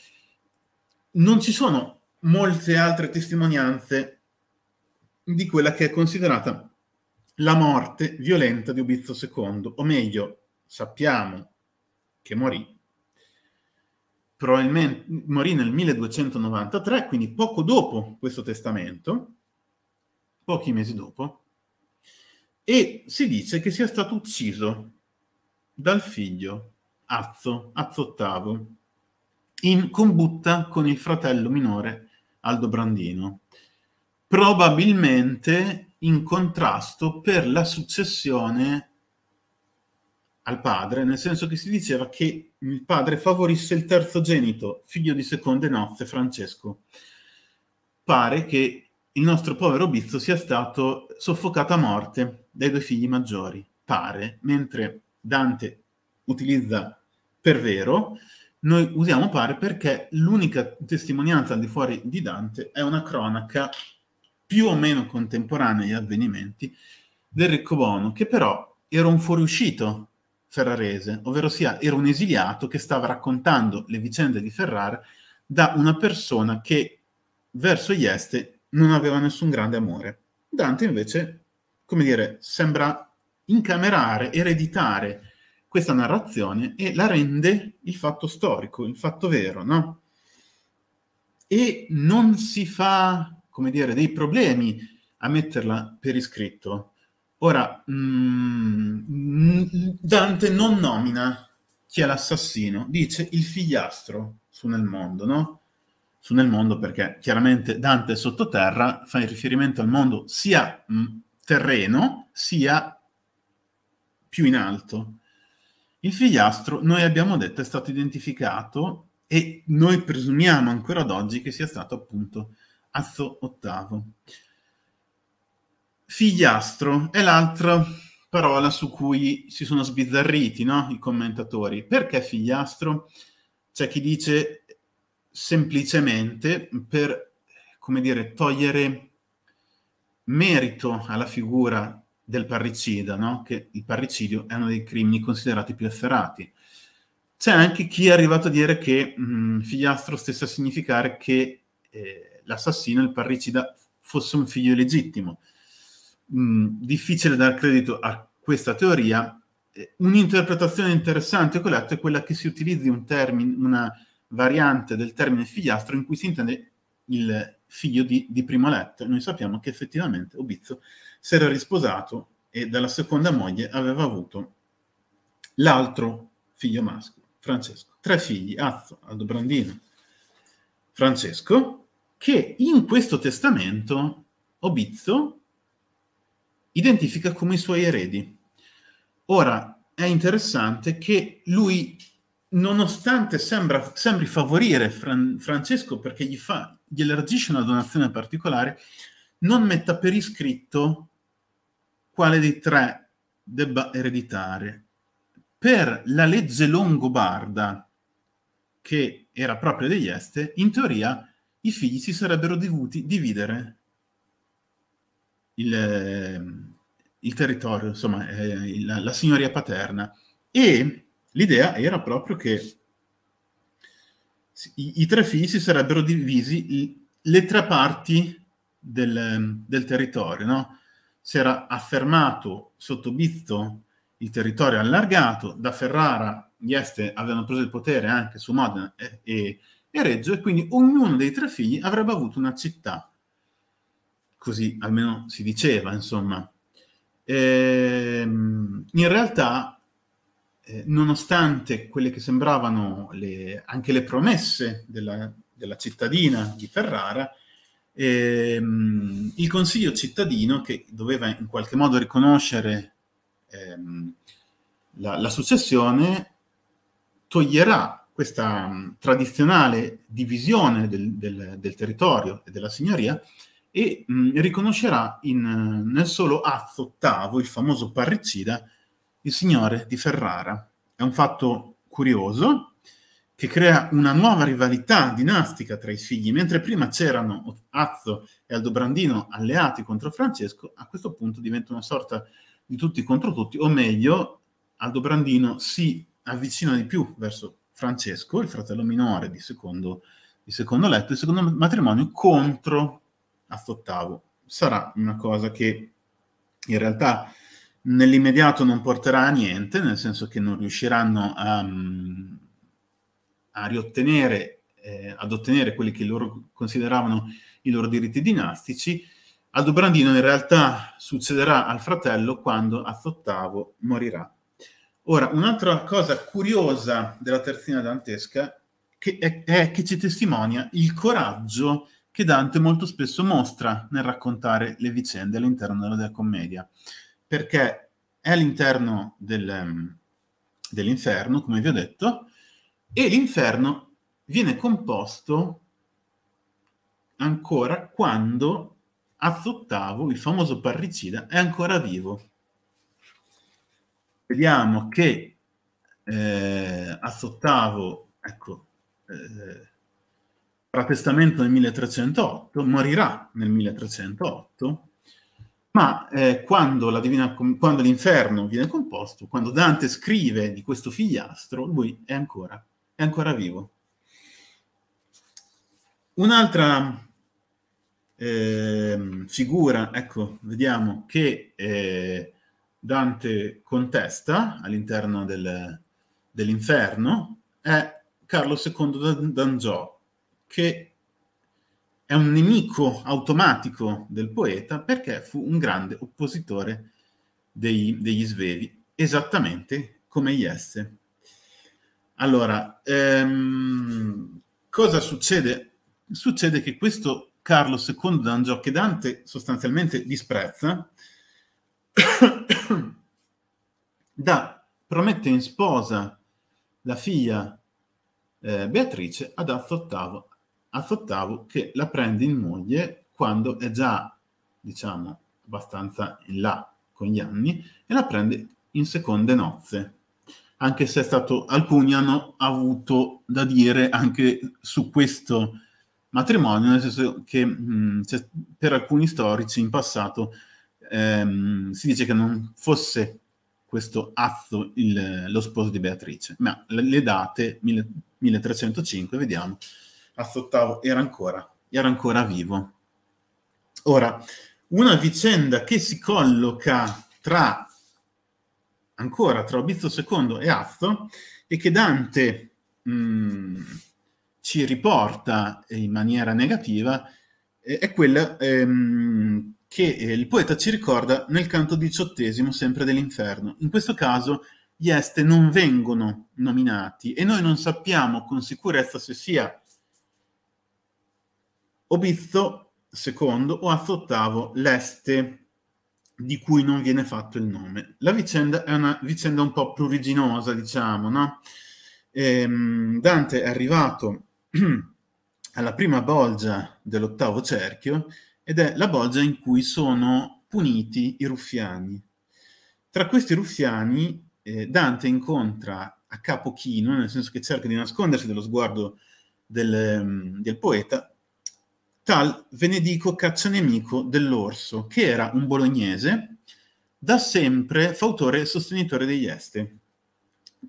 [SPEAKER 2] non ci sono molte altre testimonianze di quella che è considerata la morte violenta di Ubizio II, o meglio, sappiamo che morì probabilmente morì nel 1293, quindi poco dopo questo testamento, pochi mesi dopo, e si dice che sia stato ucciso dal figlio Azzo, Azzo VIII, in combutta con il fratello minore Aldobrandino, probabilmente in contrasto per la successione al padre, nel senso che si diceva che il padre favorisse il terzogenito, figlio di seconde nozze, Francesco. Pare che il nostro povero Bizzo sia stato soffocato a morte dai due figli maggiori, pare, mentre Dante utilizza per vero, noi usiamo pare perché l'unica testimonianza al di fuori di Dante è una cronaca più o meno contemporanea agli avvenimenti del Enrico Bono, che però era un fuoriuscito ferrarese, ovvero sia era un esiliato che stava raccontando le vicende di Ferrara da una persona che verso Ieste non aveva nessun grande amore. Dante invece, come dire, sembra incamerare, ereditare questa narrazione e la rende il fatto storico, il fatto vero, no? E non si fa, come dire, dei problemi a metterla per iscritto, Ora, mh, mm, mm, Dante non nomina chi è l'assassino, dice il figliastro su nel mondo, no? Su nel mondo perché chiaramente Dante sottoterra fa riferimento al mondo sia mm, terreno sia più in alto. Il figliastro, noi abbiamo detto, è stato identificato e noi presumiamo ancora ad oggi che sia stato appunto Azzo VIII. Figliastro è l'altra parola su cui si sono sbizzarriti no? i commentatori. Perché figliastro? C'è chi dice semplicemente per, come dire, togliere merito alla figura del parricida, no? che il parricidio è uno dei crimini considerati più efferati. C'è anche chi è arrivato a dire che mh, mm, figliastro stesse a significare che eh, l'assassino, il parricida, fosse un figlio illegittimo mh, difficile dar credito a questa teoria. Eh, un'interpretazione interessante che ho letto è quella che si utilizzi un termine, una variante del termine figliastro in cui si intende il figlio di, di primo letto. Noi sappiamo che effettivamente Obizzo si era risposato e dalla seconda moglie aveva avuto l'altro figlio maschio, Francesco. Tre figli, Azzo, Aldobrandino, Francesco, che in questo testamento Obizzo identifica come i suoi eredi. Ora, è interessante che lui, nonostante sembra, sembri favorire Fran- Francesco perché gli, fa, gli elargisce una donazione particolare, non metta per iscritto quale dei tre debba ereditare. Per la legge longobarda, che era proprio degli Este, in teoria i figli si sarebbero dovuti dividere il, ehm, il territorio, insomma, eh, la, la, signoria paterna. E l'idea era proprio che i, i tre figli si sarebbero divisi i, le tre parti del, del territorio, no? Si era affermato sotto Bizzo il territorio allargato, da Ferrara gli Este avevano preso il potere anche su Modena e, e, e Reggio, e quindi ognuno dei tre figli avrebbe avuto una città. Così almeno si diceva, insomma eh, in realtà, eh, nonostante quelle che sembravano le, anche le promesse della, della cittadina di Ferrara, ehm, il consiglio cittadino, che doveva in qualche modo riconoscere ehm, la, la, successione, toglierà questa mh, tradizionale divisione del, del, del territorio e della signoria e mh, mm, riconoscerà in, nel solo Azzo VIII, il famoso parricida, il signore di Ferrara. È un fatto curioso che crea una nuova rivalità dinastica tra i figli. Mentre prima c'erano Azzo e Aldobrandino alleati contro Francesco, a questo punto diventa una sorta di tutti contro tutti, o meglio, Aldobrandino si avvicina di più verso Francesco, il fratello minore di secondo, di secondo letto, il secondo matrimonio, contro a ottavo. Sarà una cosa che in realtà nell'immediato non porterà a niente, nel senso che non riusciranno a, mm, a riottenere, eh, ad ottenere quelli che loro consideravano i loro diritti dinastici. Aldobrandino in realtà succederà al fratello quando ottavo morirà. Ora, un'altra cosa curiosa della terzina dantesca che è, è che ci testimonia il coraggio che Dante molto spesso mostra nel raccontare le vicende all'interno della Commedia, perché è all'interno del, ehm, dell'inferno, come vi ho detto, e l'inferno viene composto ancora quando Azzottavo, il famoso parricida, è ancora vivo. Vediamo che eh, Azzottavo, ecco, eh, testamento nel 1308, morirà nel 1308, ma eh, quando, divina, quando l'inferno viene composto, quando Dante scrive di questo figliastro, lui è ancora, è ancora vivo. Un'altra eh, figura, ecco, vediamo che eh, Dante contesta all'interno del, dell'inferno, è Carlo II d'Anzò, che è un nemico automatico del poeta perché fu un grande oppositore dei, degli svevi, esattamente come Jesse. Allora, ehm, cosa succede? Succede che questo Carlo II d'Angio, che Dante sostanzialmente disprezza, da, promette in sposa la figlia eh, Beatrice ad Azzo VIII a Sottavu che la prende in moglie quando è già, diciamo, abbastanza in là con gli anni e la prende in seconde nozze. Anche se è stato, alcuni hanno avuto da dire anche su questo matrimonio, nel senso che mh, mm, per alcuni storici in passato ehm, si dice che non fosse questo Azzo il, lo sposo di Beatrice, ma le date 1305, vediamo, Azzottavo era ancora, era ancora vivo. Ora, una vicenda che si colloca tra ancora tra Obizio II e Azzo e che Dante mh, mm, ci riporta in maniera negativa eh, è quella ehm, che eh, il poeta ci ricorda nel canto diciottesimo sempre dell'inferno. In questo caso gli Este non vengono nominati e noi non sappiamo con sicurezza se sia Obizzo II o Azzo VIII l'Este, di cui non viene fatto il nome. La vicenda è una vicenda un po' pruriginosa, diciamo, no? Ehm, Dante è arrivato alla prima bolgia dell'ottavo cerchio ed è la bolgia in cui sono puniti i ruffiani. Tra questi ruffiani eh, Dante incontra a capo chino, nel senso che cerca di nascondersi dallo sguardo del, del poeta, tal Venedico Caccianemico dell'Orso, che era un bolognese, da sempre fautore e sostenitore degli Este.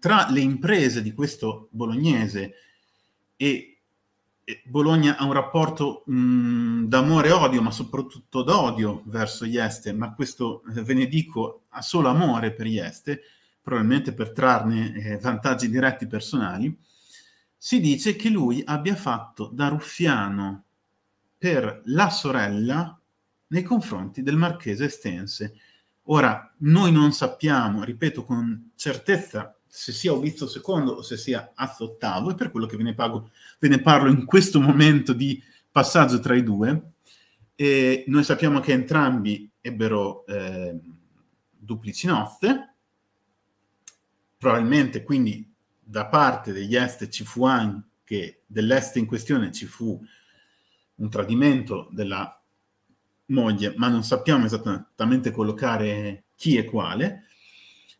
[SPEAKER 2] Tra le imprese di questo bolognese e Bologna ha un rapporto mm, d'amore e odio, ma soprattutto d'odio verso gli Este, ma questo eh, Venedico ha solo amore per gli Este, probabilmente per trarne eh, vantaggi diretti personali, si dice che lui abbia fatto da ruffiano per la sorella nei confronti del marchese Estense. Ora, noi non sappiamo, ripeto con certezza, se sia Ovizio II o se sia Azzo VIII, è per quello che ve ne, pago, ve ne parlo in questo momento di passaggio tra i due. E noi sappiamo che entrambi ebbero eh, duplici nozze, probabilmente quindi da parte degli est ci fu anche, dell'est in questione ci fu un tradimento della moglie, ma non sappiamo esattamente collocare chi e quale.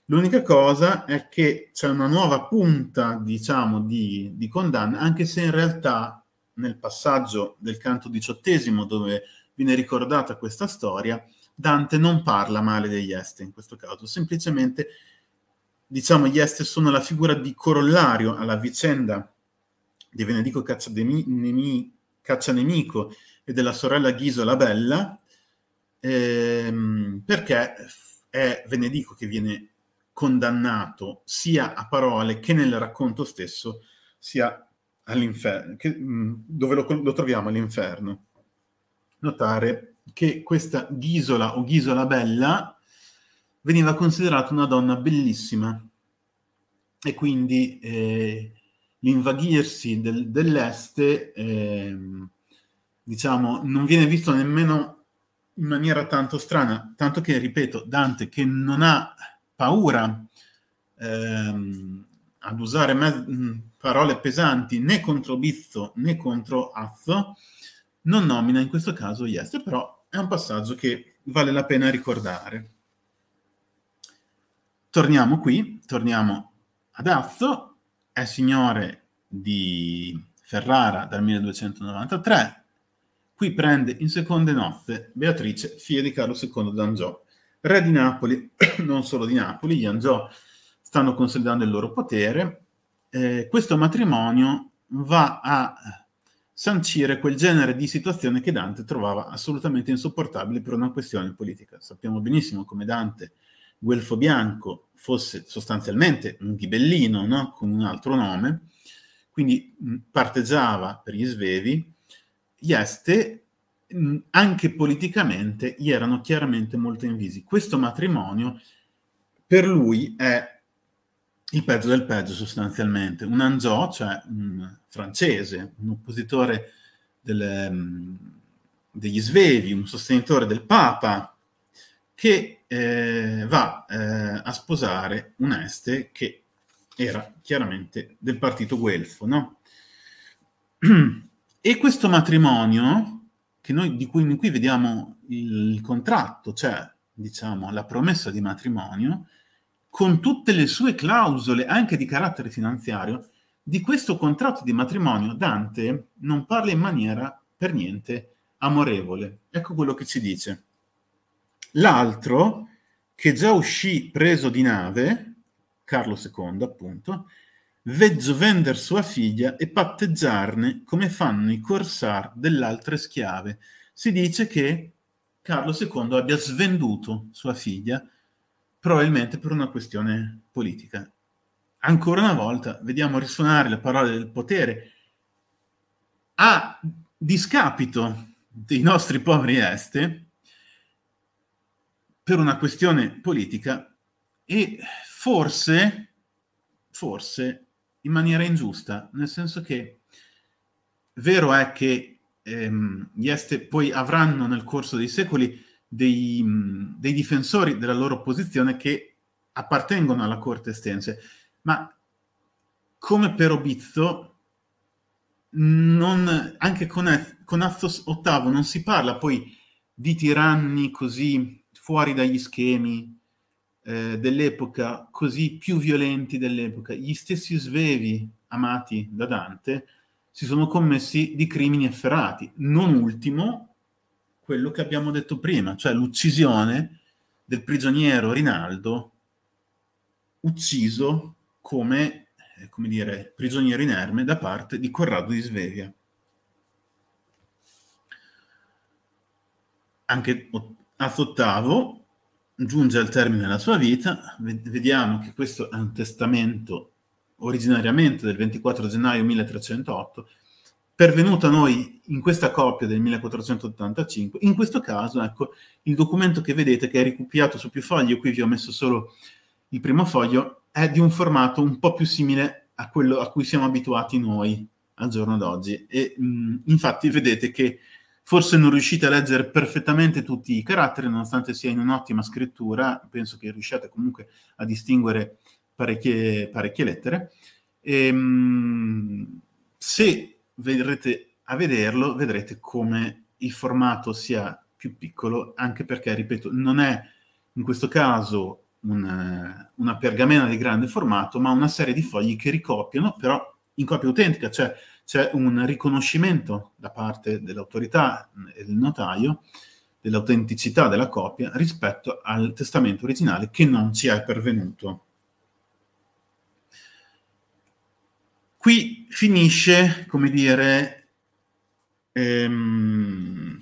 [SPEAKER 2] L'unica cosa è che c'è una nuova punta, diciamo, di, di condanna, anche se in realtà nel passaggio del canto diciottesimo, dove viene ricordata questa storia, Dante non parla male degli Este in questo caso, semplicemente diciamo gli Este sono la figura di corollario alla vicenda di Benedico Cacciademi, Caccianemico e della sorella Ghiso la Bella, ehm, perché è Venedico che viene condannato sia a parole che nel racconto stesso, sia all'inferno, mm, dove lo, lo troviamo all'inferno. Notare che questa Ghisola o Ghisola Bella veniva considerata una donna bellissima e quindi eh, l'invaghirsi del, dell'est ehm, diciamo, non viene visto nemmeno in maniera tanto strana, tanto che, ripeto, Dante che non ha paura ehm, ad usare me- mm, parole pesanti né contro Bizzo né contro Azzo, non nomina in questo caso Ieste, però è un passaggio che vale la pena ricordare. Torniamo qui, torniamo ad Azzo è signore di Ferrara dal 1293, qui prende in seconde nozze Beatrice, figlia di Carlo II d'Angiò, re di Napoli, non solo di Napoli, gli Angiò stanno consolidando il loro potere, eh, questo matrimonio va a sancire quel genere di situazione che Dante trovava assolutamente insopportabile per una questione politica. Sappiamo benissimo come Dante Guelfo Bianco fosse sostanzialmente un ghibellino no? con un altro nome, quindi parteggiava per gli svevi, gli este anche politicamente gli erano chiaramente molto invisi. Questo matrimonio per lui è il peggio del peggio sostanzialmente. Un Angiò, cioè un francese, un oppositore delle, degli svevi, un sostenitore del Papa, che eh, va eh, a sposare un Este che era chiaramente del partito guelfo, no? E questo matrimonio, noi, di cui, in vediamo il contratto, cioè diciamo la promessa di matrimonio, con tutte le sue clausole, anche di carattere finanziario, di questo contratto di matrimonio Dante non parla in maniera per niente amorevole. Ecco quello che ci dice. L'altro, che già uscì preso di nave, Carlo II appunto, veggio vender sua figlia e patteggiarne come fanno i corsar dell'altre schiave. Si dice che Carlo II abbia svenduto sua figlia, probabilmente per una questione politica. Ancora una volta vediamo risuonare le parole del potere a discapito dei nostri poveri esteri, per una questione politica e forse, forse in maniera ingiusta, nel senso che vero è che ehm, gli est poi avranno nel corso dei secoli dei, mm, dei, difensori della loro posizione che appartengono alla corte estense, ma come per Obizzo, non, anche con, con Athos VIII non si parla poi di tiranni così fuori dagli schemi eh, dell'epoca, così più violenti dell'epoca, gli stessi svevi amati da Dante si sono commessi di crimini efferati, non ultimo quello che abbiamo detto prima, cioè l'uccisione del prigioniero Rinaldo, ucciso come, eh, come dire, prigioniero inerme da parte di Corrado di Svevia. Anche Azottavo giunge al termine della sua vita, vediamo che questo è un testamento originariamente del 24 gennaio 1308, pervenuto a noi in questa coppia del 1485. In questo caso, ecco, il documento che vedete, che è ricopiato su più fogli, qui vi ho messo solo il primo foglio, è di un formato un po' più simile a quello a cui siamo abituati noi al giorno d'oggi. E mh, infatti vedete che Forse non riuscite a leggere perfettamente tutti i caratteri, nonostante sia in un'ottima scrittura, penso che riusciate comunque a distinguere parecchie, parecchie lettere. E, ehm, se verrete a vederlo, vedrete come il formato sia più piccolo, anche perché, ripeto, non è in questo caso una, una pergamena di grande formato, ma una serie di fogli che ricopiano però in copia autentica, cioè c'è un riconoscimento da parte dell'autorità e del notaio dell'autenticità della copia rispetto al testamento originale che non ci è pervenuto. Qui finisce, come dire, ehm,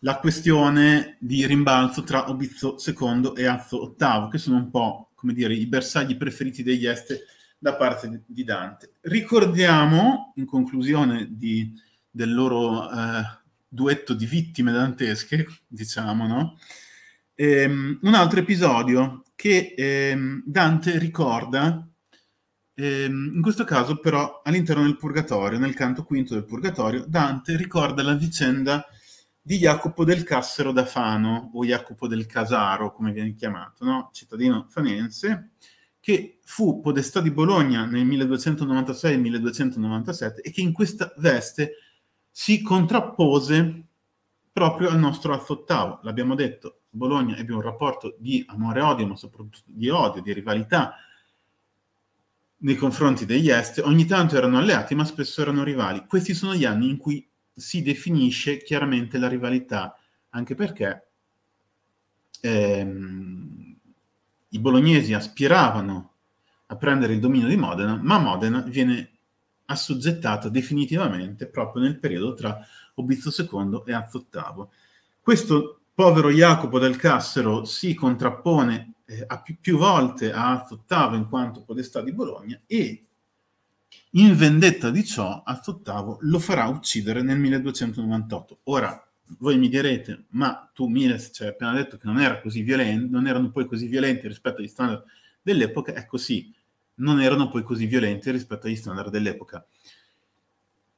[SPEAKER 2] la questione di rimbalzo tra Obizzo II e Azzo VIII, che sono un po', come dire, i bersagli preferiti degli esteri da parte di Dante. Ricordiamo, in conclusione di, del loro eh, duetto di vittime dantesche, diciamo, no? ehm, un altro episodio che ehm, Dante ricorda, ehm, in questo caso però all'interno del Purgatorio, nel canto quinto del Purgatorio, Dante ricorda la vicenda di Jacopo del Cassero da Fano, o Jacopo del Casaro, come viene chiamato, no? cittadino fanense, che fu podestà di Bologna nel 1296-1297 e che in questa veste si contrappose proprio al nostro Alfa VIII. L'abbiamo detto, Bologna ebbe un rapporto di amore-odio, ma soprattutto di odio, di rivalità nei confronti degli est. Ogni tanto erano alleati, ma spesso erano rivali. Questi sono gli anni in cui si definisce chiaramente la rivalità, anche perché ehm, i bolognesi aspiravano a prendere il dominio di Modena, ma Modena viene assoggettata definitivamente proprio nel periodo tra Obizio II e Azzo VIII. Questo povero Jacopo del Cassero si contrappone eh, più, più, volte a Azzo VIII in quanto podestà di Bologna e in vendetta di ciò Azzo VIII lo farà uccidere nel 1298. Ora, voi mi direte, ma tu Miles ci hai appena detto che non, era violento, non erano poi così violenti rispetto agli standard dell'epoca, ecco sì, non erano poi così violenti rispetto agli standard dell'epoca.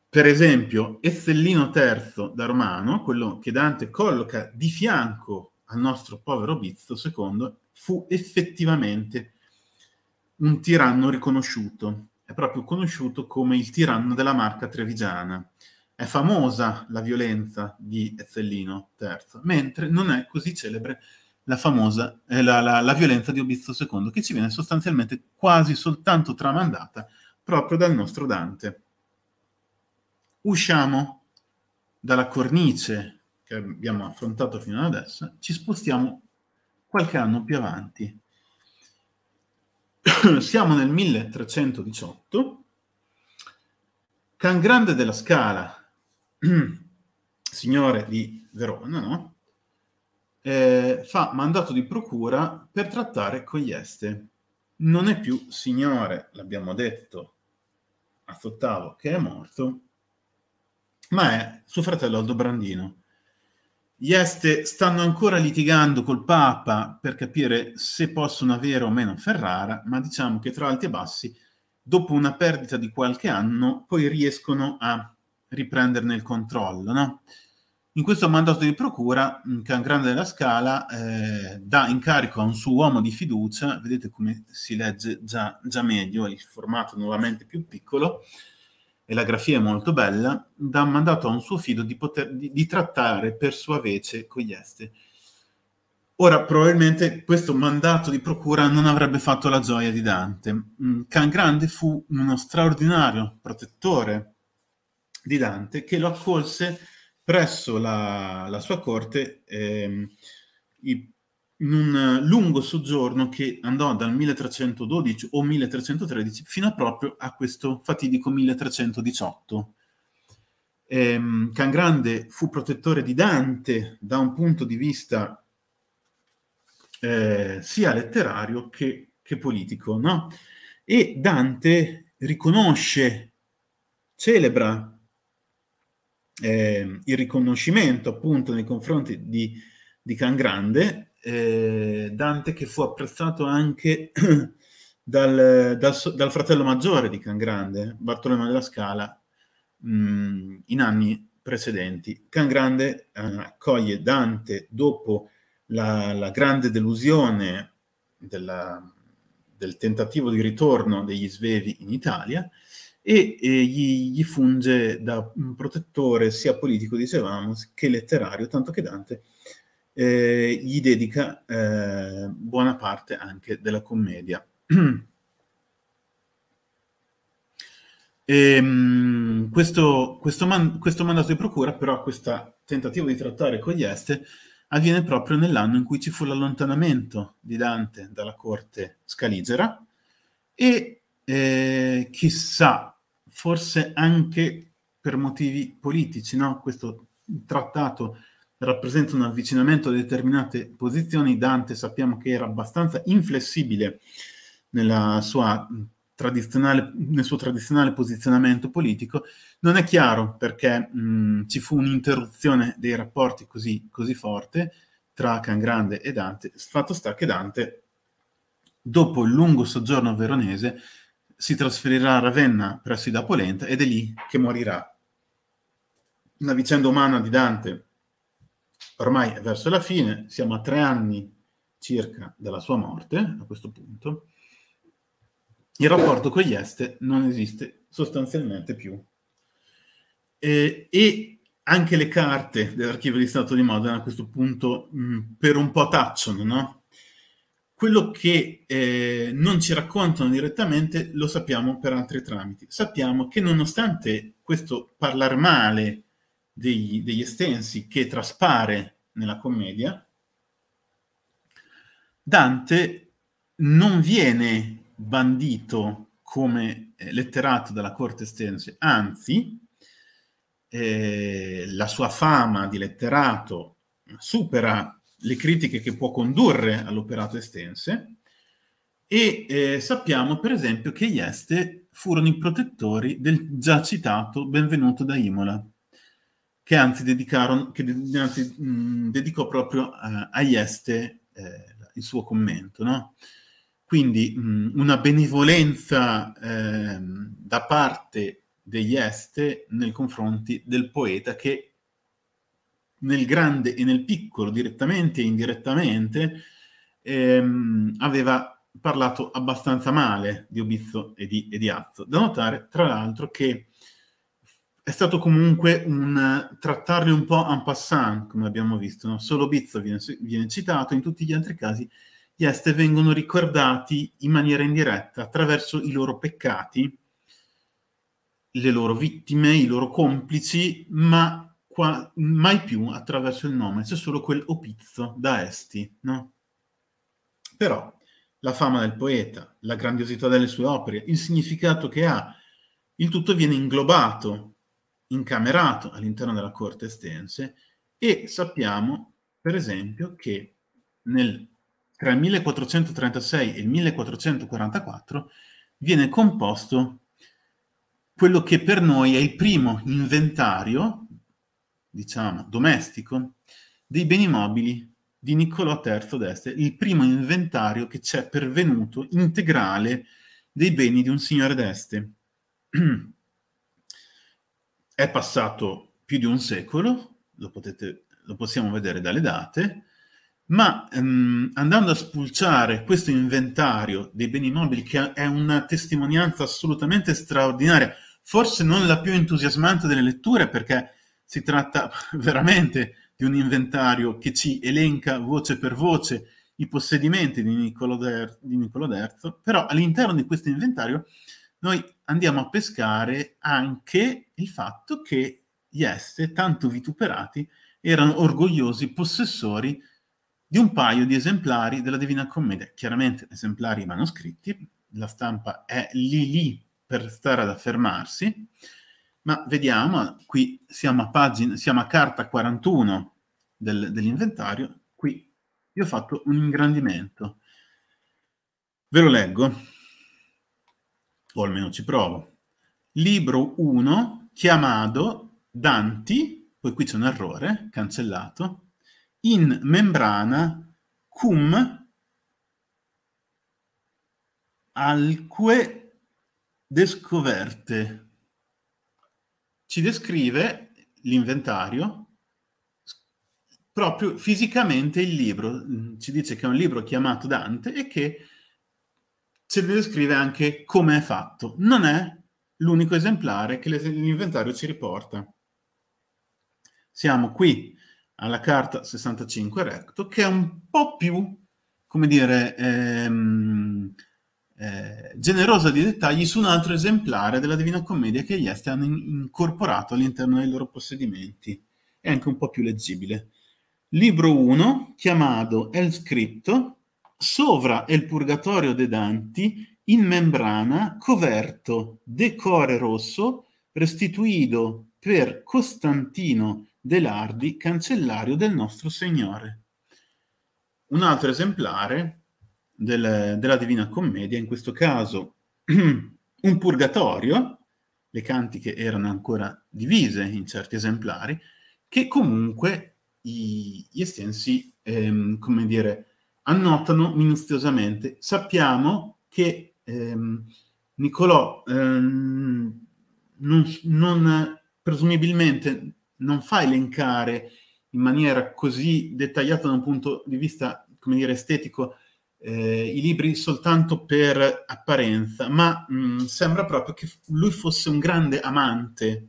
[SPEAKER 2] Per esempio, Ezzellino III da Romano, quello che Dante colloca di fianco al nostro povero Bizzo II, fu effettivamente un tiranno riconosciuto, è proprio conosciuto come il tiranno della marca trevigiana. È famosa la violenza di Ezzellino III, mentre non è così celebre la, famosa, eh, la, la, la violenza di Obizzo II, che ci viene sostanzialmente quasi soltanto tramandata proprio dal nostro Dante. Usciamo dalla cornice che abbiamo affrontato fino ad adesso, ci spostiamo qualche anno più avanti. Siamo nel 1318, Can Grande della Scala signore di Verona, no? eh, fa mandato di procura per trattare con gli este. Non è più signore, l'abbiamo detto a Zottavo che è morto, ma è suo fratello Aldobrandino. Gli Este stanno ancora litigando col Papa per capire se possono avere o meno Ferrara, ma diciamo che tra alti e bassi, dopo una perdita di qualche anno, poi riescono a riprenderne il controllo. No? In questo mandato di procura, mm, Can Grande della Scala eh, dà incarico a un suo uomo di fiducia, vedete come si legge già, già meglio, il formato nuovamente più piccolo, e la grafia è molto bella, dà mandato a un suo fido di, poter, di, di trattare per sua vece con gli esteri. Ora, probabilmente questo mandato di procura non avrebbe fatto la gioia di Dante. Mm, Can Grande fu uno straordinario protettore di Dante che lo accolse presso la, la sua corte eh, in un lungo soggiorno che andò dal 1312 o 1313 fino a proprio a questo fatidico 1318. Eh, Cangrande fu protettore di Dante da un punto di vista eh, sia letterario che, che politico, no? E Dante riconosce, celebra eh, il riconoscimento appunto nei confronti di, di Can Grande, eh, Dante che fu apprezzato anche dal, dal, dal, fratello maggiore di Can Grande, Bartolomeo della Scala, mh, mm, in anni precedenti. Can Grande eh, accoglie Dante dopo la, la grande delusione della, del tentativo di ritorno degli svevi in Italia, e, e gli, gli, funge da protettore sia politico, dicevamo, che letterario, tanto che Dante eh, gli dedica eh, buona parte anche della commedia. E, ehm, questo, questo, man- questo, mandato di procura, però, questo tentativo di trattare con gli Este avviene proprio nell'anno in cui ci fu l'allontanamento di Dante dalla corte scaligera e eh, chissà, forse anche per motivi politici, no? questo trattato rappresenta un avvicinamento a determinate posizioni. Dante sappiamo che era abbastanza inflessibile nel suo tradizionale posizionamento politico. Non è chiaro perché mh, mm, ci fu un'interruzione dei rapporti così, così forte tra Cangrande e Dante. Fatto sta che Dante, dopo il lungo soggiorno veronese, si trasferirà a Ravenna presso i Dapolenta ed è lì che morirà. La vicenda umana di Dante ormai è verso la fine, siamo a tre anni circa dalla sua morte a questo punto. Il rapporto con gli Este non esiste sostanzialmente più. Eh, e anche le carte dell'archivio di Stato di Modena a questo punto mh, per un po' tacciono, no? quello che eh, non ci raccontano direttamente lo sappiamo per altri tramiti. Sappiamo che nonostante questo parlare male degli, degli estensi che traspare nella commedia, Dante non viene bandito come eh, letterato dalla corte estense, anzi eh, la sua fama di letterato supera le critiche che può condurre all'operato estense e eh, sappiamo per esempio che gli Este furono i protettori del già citato Benvenuto da Imola, che anzi, che de- anzi mh, mm, dedicò proprio eh, agli Este eh, il suo commento. No? Quindi mh, mm, una benevolenza ehm, da parte degli Este nei confronti del poeta che nel grande e nel piccolo, direttamente e indirettamente, ehm, aveva parlato abbastanza male di Obizzo e di, e di Azzo. Da notare, tra l'altro, che è stato comunque un trattarli un po' en passant, come abbiamo visto. No? Solo Obizzo viene, viene, citato, in tutti gli altri casi gli Este vengono ricordati in maniera indiretta attraverso i loro peccati, le loro vittime, i loro complici, ma qua, mai più attraverso il nome, c'è solo quel opizzo da Esti, no? Però la fama del poeta, la grandiosità delle sue opere, il significato che ha, il tutto viene inglobato, incamerato all'interno della corte estense e sappiamo, per esempio, che nel, tra il 1436 e il 1444 viene composto quello che per noi è il primo inventario diciamo, domestico dei beni mobili di Niccolò III d'Este, il primo inventario che c'è pervenuto integrale dei beni di un signore d'Este. È passato più di un secolo, lo, potete, lo possiamo vedere dalle date, ma ehm, andando a spulciare questo inventario dei beni mobili, che è una testimonianza assolutamente straordinaria, forse non la più entusiasmante delle letture, perché si tratta veramente di un inventario che ci elenca voce per voce i possedimenti di Niccolò, Der- di Niccolo III, però all'interno di questo inventario noi andiamo a pescare anche il fatto che gli Este, tanto vituperati, erano orgogliosi possessori di un paio di esemplari della Divina Commedia, chiaramente esemplari manoscritti, la stampa è lì lì per stare ad affermarsi, ma vediamo, qui siamo a, pagina, siamo a carta 41 del, dell'inventario, qui io ho fatto un ingrandimento. Ve lo leggo, o almeno ci provo. Libro 1, chiamato Danti, poi qui c'è un errore, cancellato, in membrana cum alque descoverte ci descrive l'inventario, proprio fisicamente il libro. Ci dice che è un libro chiamato Dante e che ce ne descrive anche come è fatto. Non è l'unico esemplare che l'inventario ci riporta. Siamo qui alla carta 65 recto, che è un po' più, come dire, ehm, eh, generosa di dettagli su un altro esemplare della Divina Commedia che gli esti hanno in- incorporato all'interno dei loro possedimenti. È anche un po' più leggibile. Libro 1, chiamato El Scritto, sovra il purgatorio de Danti, in membrana, coverto de core rosso, restituito per Costantino de Lardi, cancellario del nostro Signore. Un altro esemplare del, della Divina Commedia, in questo caso un purgatorio, le cantiche erano ancora divise in certi esemplari, che comunque i, gli estensi, ehm, come dire, annotano minuziosamente. Sappiamo che ehm, Niccolò ehm, non, non, presumibilmente non fa elencare in maniera così dettagliata da un punto di vista, come dire, estetico eh, i libri soltanto per apparenza, ma mh, mm, sembra proprio che lui fosse un grande amante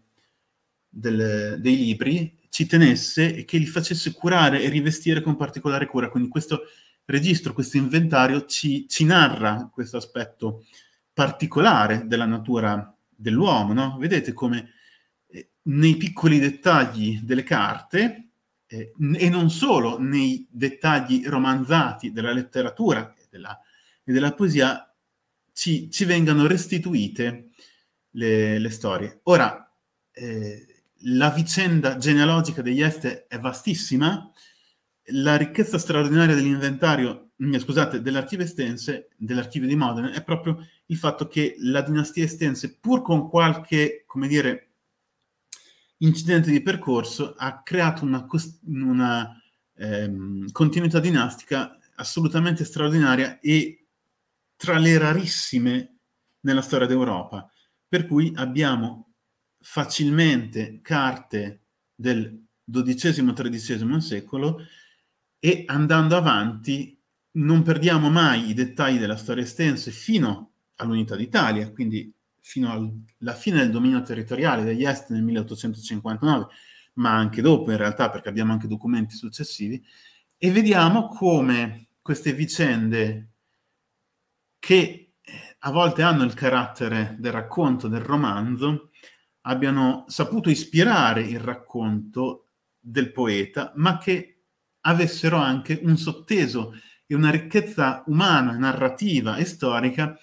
[SPEAKER 2] del, dei libri, ci tenesse e che li facesse curare e rivestire con particolare cura. Quindi questo registro, questo inventario ci, ci narra questo aspetto particolare della natura dell'uomo. No? Vedete come eh, nei piccoli dettagli delle carte eh, e non solo nei dettagli romanzati della letteratura e della, e della poesia, ci, ci, vengano restituite le, le storie. Ora, eh, la vicenda genealogica degli Est è vastissima, la ricchezza straordinaria dell'inventario, mm, scusate, dell'archivio estense, dell'archivio di Modena, è proprio il fatto che la dinastia estense, pur con qualche, come dire, incidente di percorso ha creato una, una ehm, continuità dinastica assolutamente straordinaria e tra le rarissime nella storia d'Europa. Per cui abbiamo facilmente carte del XII-XIII secolo e andando avanti non perdiamo mai i dettagli della storia estense fino all'unità d'Italia, quindi fino alla fine del dominio territoriale degli Est nel 1859, ma anche dopo in realtà, perché abbiamo anche documenti successivi, e vediamo come queste vicende che eh, a volte hanno il carattere del racconto, del romanzo, abbiano saputo ispirare il racconto del poeta, ma che avessero anche un sotteso e una ricchezza umana, narrativa e storica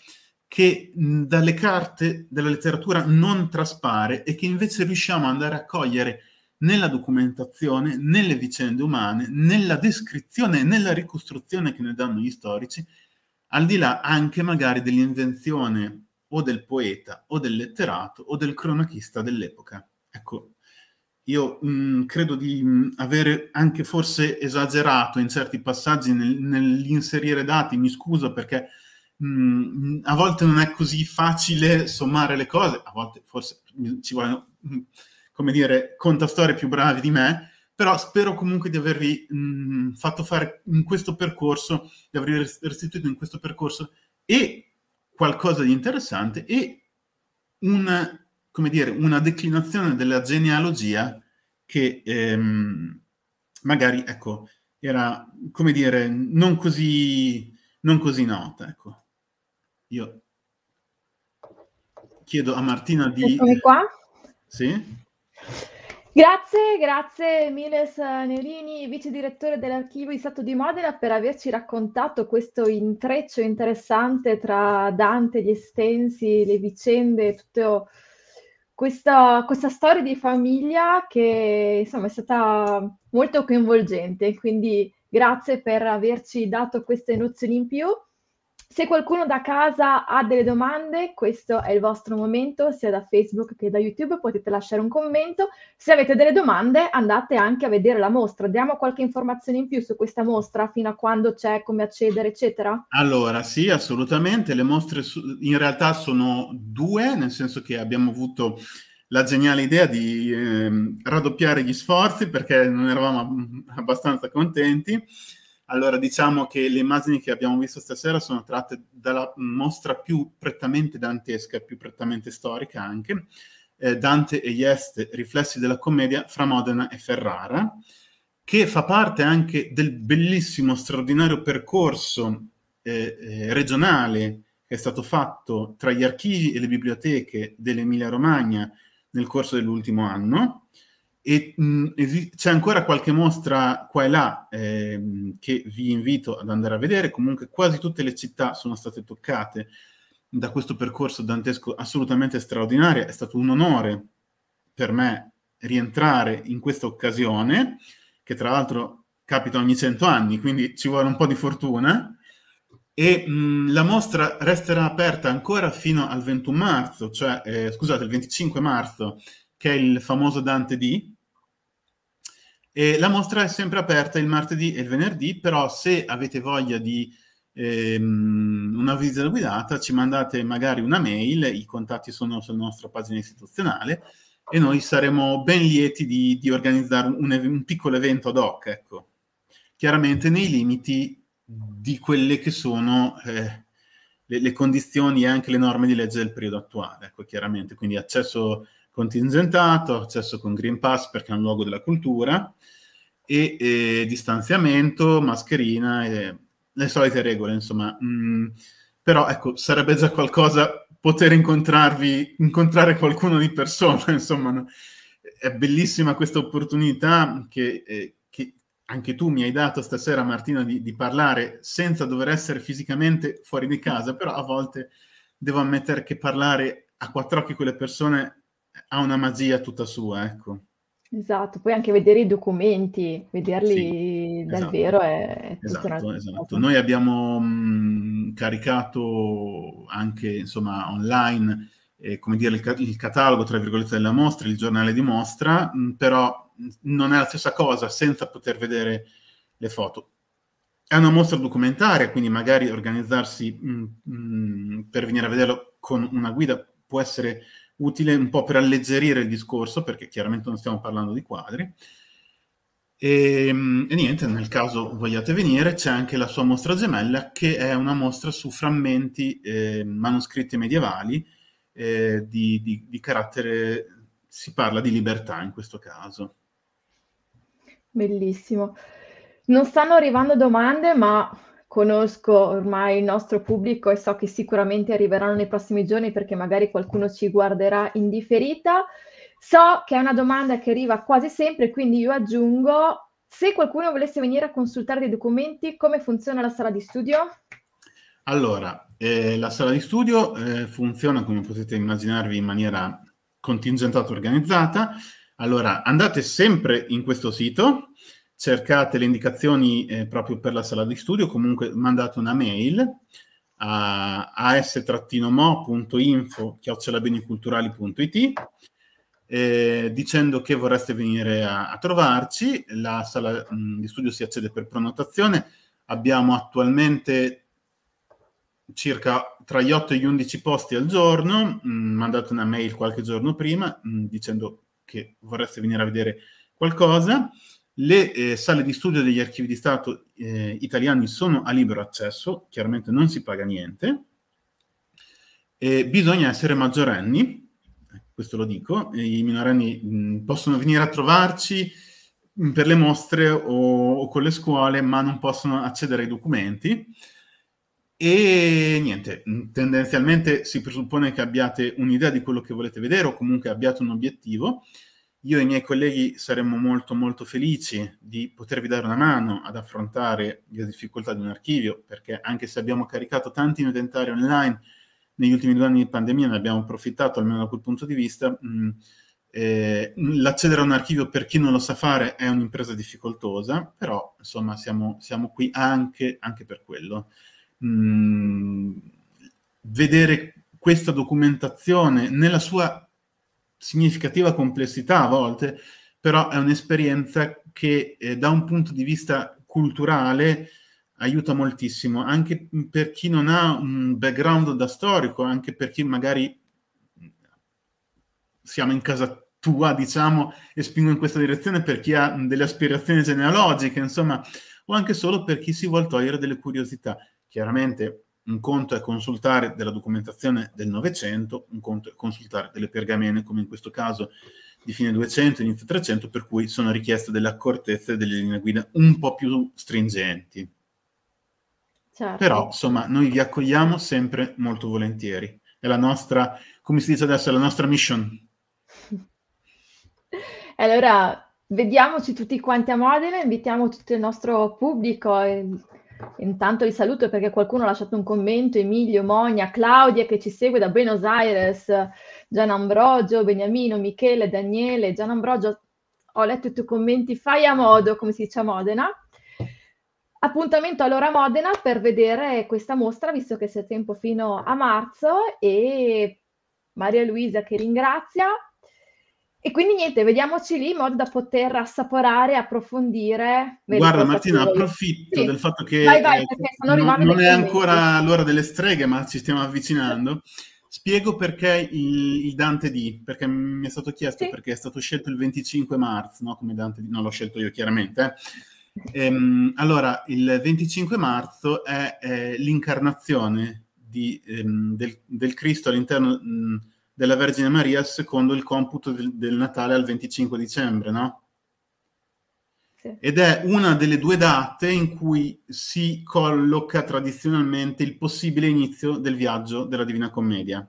[SPEAKER 2] che dalle carte della letteratura non traspare e che invece riusciamo ad andare a cogliere nella documentazione, nelle vicende umane, nella descrizione e nella ricostruzione che ne danno gli storici, al di là anche magari dell'invenzione o del poeta o del letterato o del cronachista dell'epoca. Ecco, io mh, credo di mh, avere anche forse esagerato in certi passaggi nel, nell'inserire dati, mi scuso perché mh, mm, a volte non è così facile sommare le cose, a volte forse ci vogliono, mm, come dire, contastorie più bravi di me, però spero comunque di avervi mh, mm, fatto fare in questo percorso, di avervi restituito in questo percorso e qualcosa di interessante e un, come dire, una declinazione della genealogia che ehm, magari ecco, era come dire, non così, non così nota. Ecco. Io chiedo a Martina di... Eccomi qua. Sì?
[SPEAKER 1] Grazie, grazie Miles Nerini, vice direttore dell'archivio di Stato di Modena, per averci raccontato questo intreccio interessante tra Dante, gli estensi, le vicende, tutta questa, questa storia di famiglia che insomma è stata molto coinvolgente. Quindi grazie per averci dato queste nozioni in più. Se qualcuno da casa ha delle domande, questo è il vostro momento, sia da Facebook che da YouTube, potete lasciare un commento. Se avete delle domande, andate anche a vedere la mostra. Diamo qualche informazione in più su questa mostra, fino a quando c'è, come accedere, eccetera?
[SPEAKER 2] Allora, sì, assolutamente. Le mostre su- in realtà sono due, nel senso che abbiamo avuto la geniale idea di eh, raddoppiare gli sforzi perché non eravamo abbastanza contenti allora, diciamo che le immagini che abbiamo visto stasera sono tratte dalla mostra più prettamente dantesca, più prettamente storica anche, eh, Dante e Ieste, riflessi della commedia fra Modena e Ferrara, che fa parte anche del bellissimo, straordinario percorso eh, eh, regionale che è stato fatto tra gli archivi e le biblioteche dell'Emilia Romagna nel corso dell'ultimo anno, e, mh, mm, esi- c'è ancora qualche mostra qua e là ehm, che vi invito ad andare a vedere. Comunque quasi tutte le città sono state toccate da questo percorso dantesco assolutamente straordinario. È stato un onore per me rientrare in questa occasione, che tra l'altro capita ogni cento anni, quindi ci vuole un po' di fortuna. E mh, mm, la mostra resterà aperta ancora fino al 21 marzo, cioè eh, scusate, il 25 marzo che è il famoso Dante D. E la mostra è sempre aperta il martedì e il venerdì, però se avete voglia di ehm, una visita guidata ci mandate magari una mail, i contatti sono sulla nostra pagina istituzionale e noi saremo ben lieti di, di organizzare un, un, piccolo evento ad hoc, ecco. chiaramente nei limiti di quelle che sono eh, le, le, condizioni e anche le norme di legge del periodo attuale, ecco, chiaramente, quindi accesso contingentato, accesso con Green Pass perché è un luogo della cultura, e, e distanziamento, mascherina e le solite regole, insomma. Mm, però ecco, sarebbe già qualcosa poter incontrarvi, incontrare qualcuno di persona, insomma. No? È bellissima questa opportunità che, eh, che, anche tu mi hai dato stasera, Martina, di, di parlare senza dover essere fisicamente fuori di casa, però a volte devo ammettere che parlare a quattro occhi con le persone ha una magia tutta sua, ecco.
[SPEAKER 1] Esatto, poi anche vedere i documenti, vederli sì, dal esatto, è, è esatto, esatto. Noi
[SPEAKER 2] abbiamo mh, caricato anche insomma online eh, come dire, il, il, catalogo tra virgolette della mostra, il giornale di mostra, mh, però non è la stessa cosa senza poter vedere le foto. È una mostra documentaria, quindi magari organizzarsi mh, per venire a vederlo con una guida può essere utile un po' per alleggerire il discorso, perché chiaramente non stiamo parlando di quadri. E, ehm, e, niente, nel caso vogliate venire, c'è anche la sua mostra gemella, che è una mostra su frammenti eh, manoscritti medievali eh, di, di, di carattere, si parla di libertà in questo caso.
[SPEAKER 1] Bellissimo. Non stanno arrivando domande, ma conosco ormai il nostro pubblico e so che sicuramente arriveranno nei prossimi giorni perché magari qualcuno ci guarderà in differita. So che è una domanda che arriva quasi sempre, quindi io aggiungo, se qualcuno volesse venire a consultare dei documenti, come funziona la sala di studio?
[SPEAKER 2] Allora, eh, la sala di studio eh, funziona, come potete immaginarvi, in maniera contingentata organizzata. Allora, andate sempre in questo sito, cercate le indicazioni eh, proprio per la sala di studio, comunque mandate una mail a as-mo.info.it eh, dicendo che vorreste venire a, a trovarci. La sala mh, mm, di studio si accede per prenotazione. Abbiamo attualmente circa tra gli 8 e gli 11 posti al giorno. Mh, mm, mandate una mail qualche giorno prima mh, mm, dicendo che vorreste venire a vedere qualcosa. Le eh, sale di studio degli archivi di Stato eh, italiani sono a libero accesso, chiaramente non si paga niente. Eh, bisogna essere maggiorenni, questo lo dico, i minorenni mh, mm, possono venire a trovarci mh, mm, per le mostre o, o, con le scuole, ma non possono accedere ai documenti. E niente, mh, mm, tendenzialmente si presuppone che abbiate un'idea di quello che volete vedere o comunque abbiate un obiettivo. Io e i miei colleghi saremmo molto molto felici di potervi dare una mano ad affrontare le difficoltà di un archivio, perché anche se abbiamo caricato tanti inventari online negli ultimi due anni di pandemia, ne abbiamo approfittato almeno da quel punto di vista, mh, mm, eh, l'accedere a un archivio per chi non lo sa fare è un'impresa difficoltosa, però insomma siamo, siamo qui anche, anche, per quello. Mh, mm, vedere questa documentazione nella sua significativa complessità a volte, però è un'esperienza che eh, da un punto di vista culturale aiuta moltissimo, anche per chi non ha un background da storico, anche per chi magari siamo in casa tua, diciamo, e spingo in questa direzione per chi ha delle aspirazioni genealogiche, insomma, o anche solo per chi si vuole togliere delle curiosità. Chiaramente un conto è consultare della documentazione del Novecento, un conto è consultare delle pergamene, come in questo caso di fine 200, inizio 300, per cui sono richieste delle accortezze e delle linee guida un po' più stringenti. Certo. Però, insomma, noi vi accogliamo sempre molto volentieri. È la nostra, come si dice adesso, è la nostra mission.
[SPEAKER 1] allora, vediamoci tutti quanti a Modena, invitiamo tutto il nostro pubblico, il ehm, Intanto vi saluto perché qualcuno ha lasciato un commento, Emilio, Monia, Claudia che ci segue da Buenos Aires, Gian Ambrogio, Beniamino, Michele, Daniele, Gian Ambrogio, ho letto i tuoi commenti, fai a modo, come si dice a Modena. Appuntamento allora a Modena per vedere questa mostra, visto che c'è tempo fino a marzo e Maria Luisa che ringrazia, e quindi niente, vediamoci lì in modo da poter assaporare, approfondire. Guarda Martina,
[SPEAKER 2] approfitto sì. del fatto che vai, vai,
[SPEAKER 1] eh, non, non è ancora
[SPEAKER 2] l'ora delle streghe, ma ci stiamo avvicinando. Spiego perché il, il Dante D, perché mi è stato chiesto sì. perché è stato scelto il 25 marzo, no? Come Dante D, non l'ho scelto io chiaramente. Ehm, allora, il 25 marzo è, è eh, l'incarnazione di, ehm, del, del, Cristo all'interno... Mh, della Vergine Maria secondo il computo del, del Natale al 25 dicembre, no? Ed è una delle due date in cui si colloca tradizionalmente il possibile inizio del viaggio della Divina Commedia.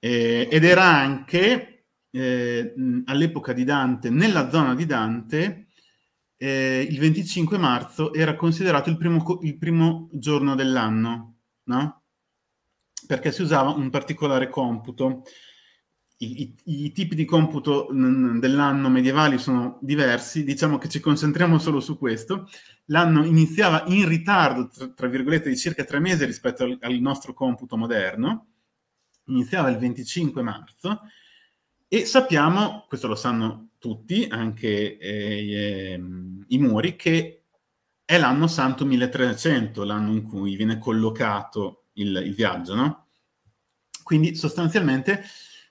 [SPEAKER 2] Eh, ed era anche eh, all'epoca di Dante, nella zona di Dante, eh, il 25 marzo era considerato il primo, il primo giorno dell'anno, no? perché si usava un particolare computo. I, i, i tipi di computo dell'anno medievali sono diversi, diciamo che ci concentriamo solo su questo. L'anno iniziava in ritardo, tra virgolette, di circa tre mesi rispetto al, al nostro computo moderno, iniziava il 25 marzo e sappiamo, questo lo sanno tutti, anche eh, eh, i muri, che è l'anno santo 1300, l'anno in cui viene collocato il, il viaggio, no? Quindi sostanzialmente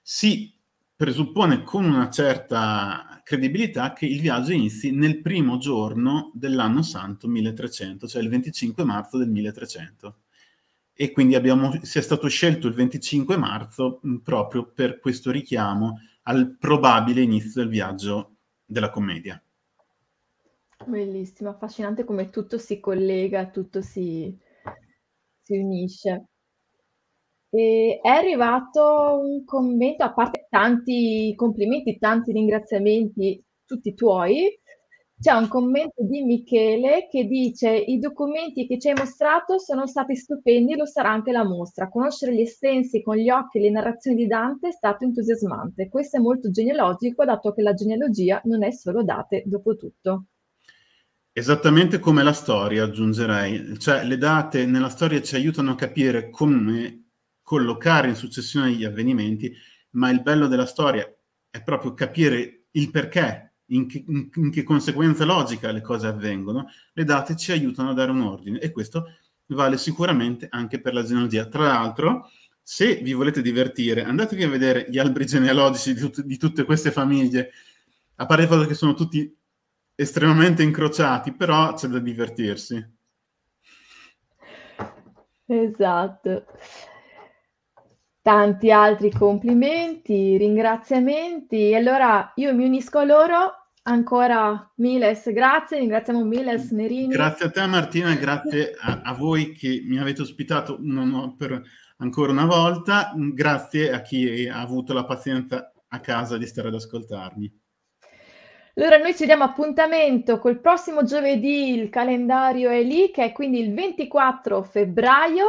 [SPEAKER 2] si presuppone con una certa credibilità che il viaggio inizi nel primo giorno dell'anno santo 1300, cioè il 25 marzo del 1300. E quindi abbiamo, si è stato scelto il 25 marzo proprio per questo richiamo al probabile inizio del viaggio della commedia.
[SPEAKER 1] Bellissimo, affascinante come tutto si collega, tutto si, si unisce. E è arrivato un commento, a parte tanti complimenti, tanti ringraziamenti, tutti tuoi, c'è un commento di Michele che dice i documenti che ci hai mostrato sono stati stupendi, lo sarà anche la mostra. Conoscere gli estensi con gli occhi e le narrazioni di Dante è stato entusiasmante. Questo è molto genealogico, dato che la genealogia non è solo date, dopo tutto.
[SPEAKER 2] Esattamente come la storia, aggiungerei. Cioè, le date nella storia ci aiutano a capire come collocare in successione gli avvenimenti, ma il bello della storia è proprio capire il perché, in che, in che conseguenza logica le cose avvengono. Le date ci aiutano a dare un ordine e questo vale sicuramente anche per la genealogia. Tra l'altro, se vi volete divertire, andatevi a vedere gli alberi genealogici di, tut- di tutte queste famiglie, a parte il fatto che sono tutti estremamente incrociati, però c'è da divertirsi.
[SPEAKER 1] Esatto. Tanti altri complimenti, ringraziamenti. E allora io mi unisco a loro. Ancora Miles, grazie, ringraziamo Miles Nerini. Grazie
[SPEAKER 2] a te Martina, grazie a, a voi che mi avete ospitato no, per, ancora una volta. Grazie a chi ha avuto la pazienza a casa di stare ad ascoltarmi.
[SPEAKER 1] Allora noi ci diamo appuntamento col prossimo giovedì, il calendario è lì, che è quindi il 24 febbraio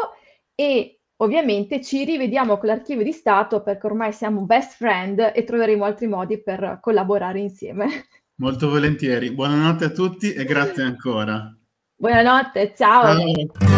[SPEAKER 1] e ovviamente ci rivediamo con l'archivio di Stato perché ormai siamo best friend e troveremo altri modi per collaborare insieme.
[SPEAKER 2] Molto volentieri. Buonanotte a tutti e grazie ancora.
[SPEAKER 1] Buonanotte, ciao. ciao.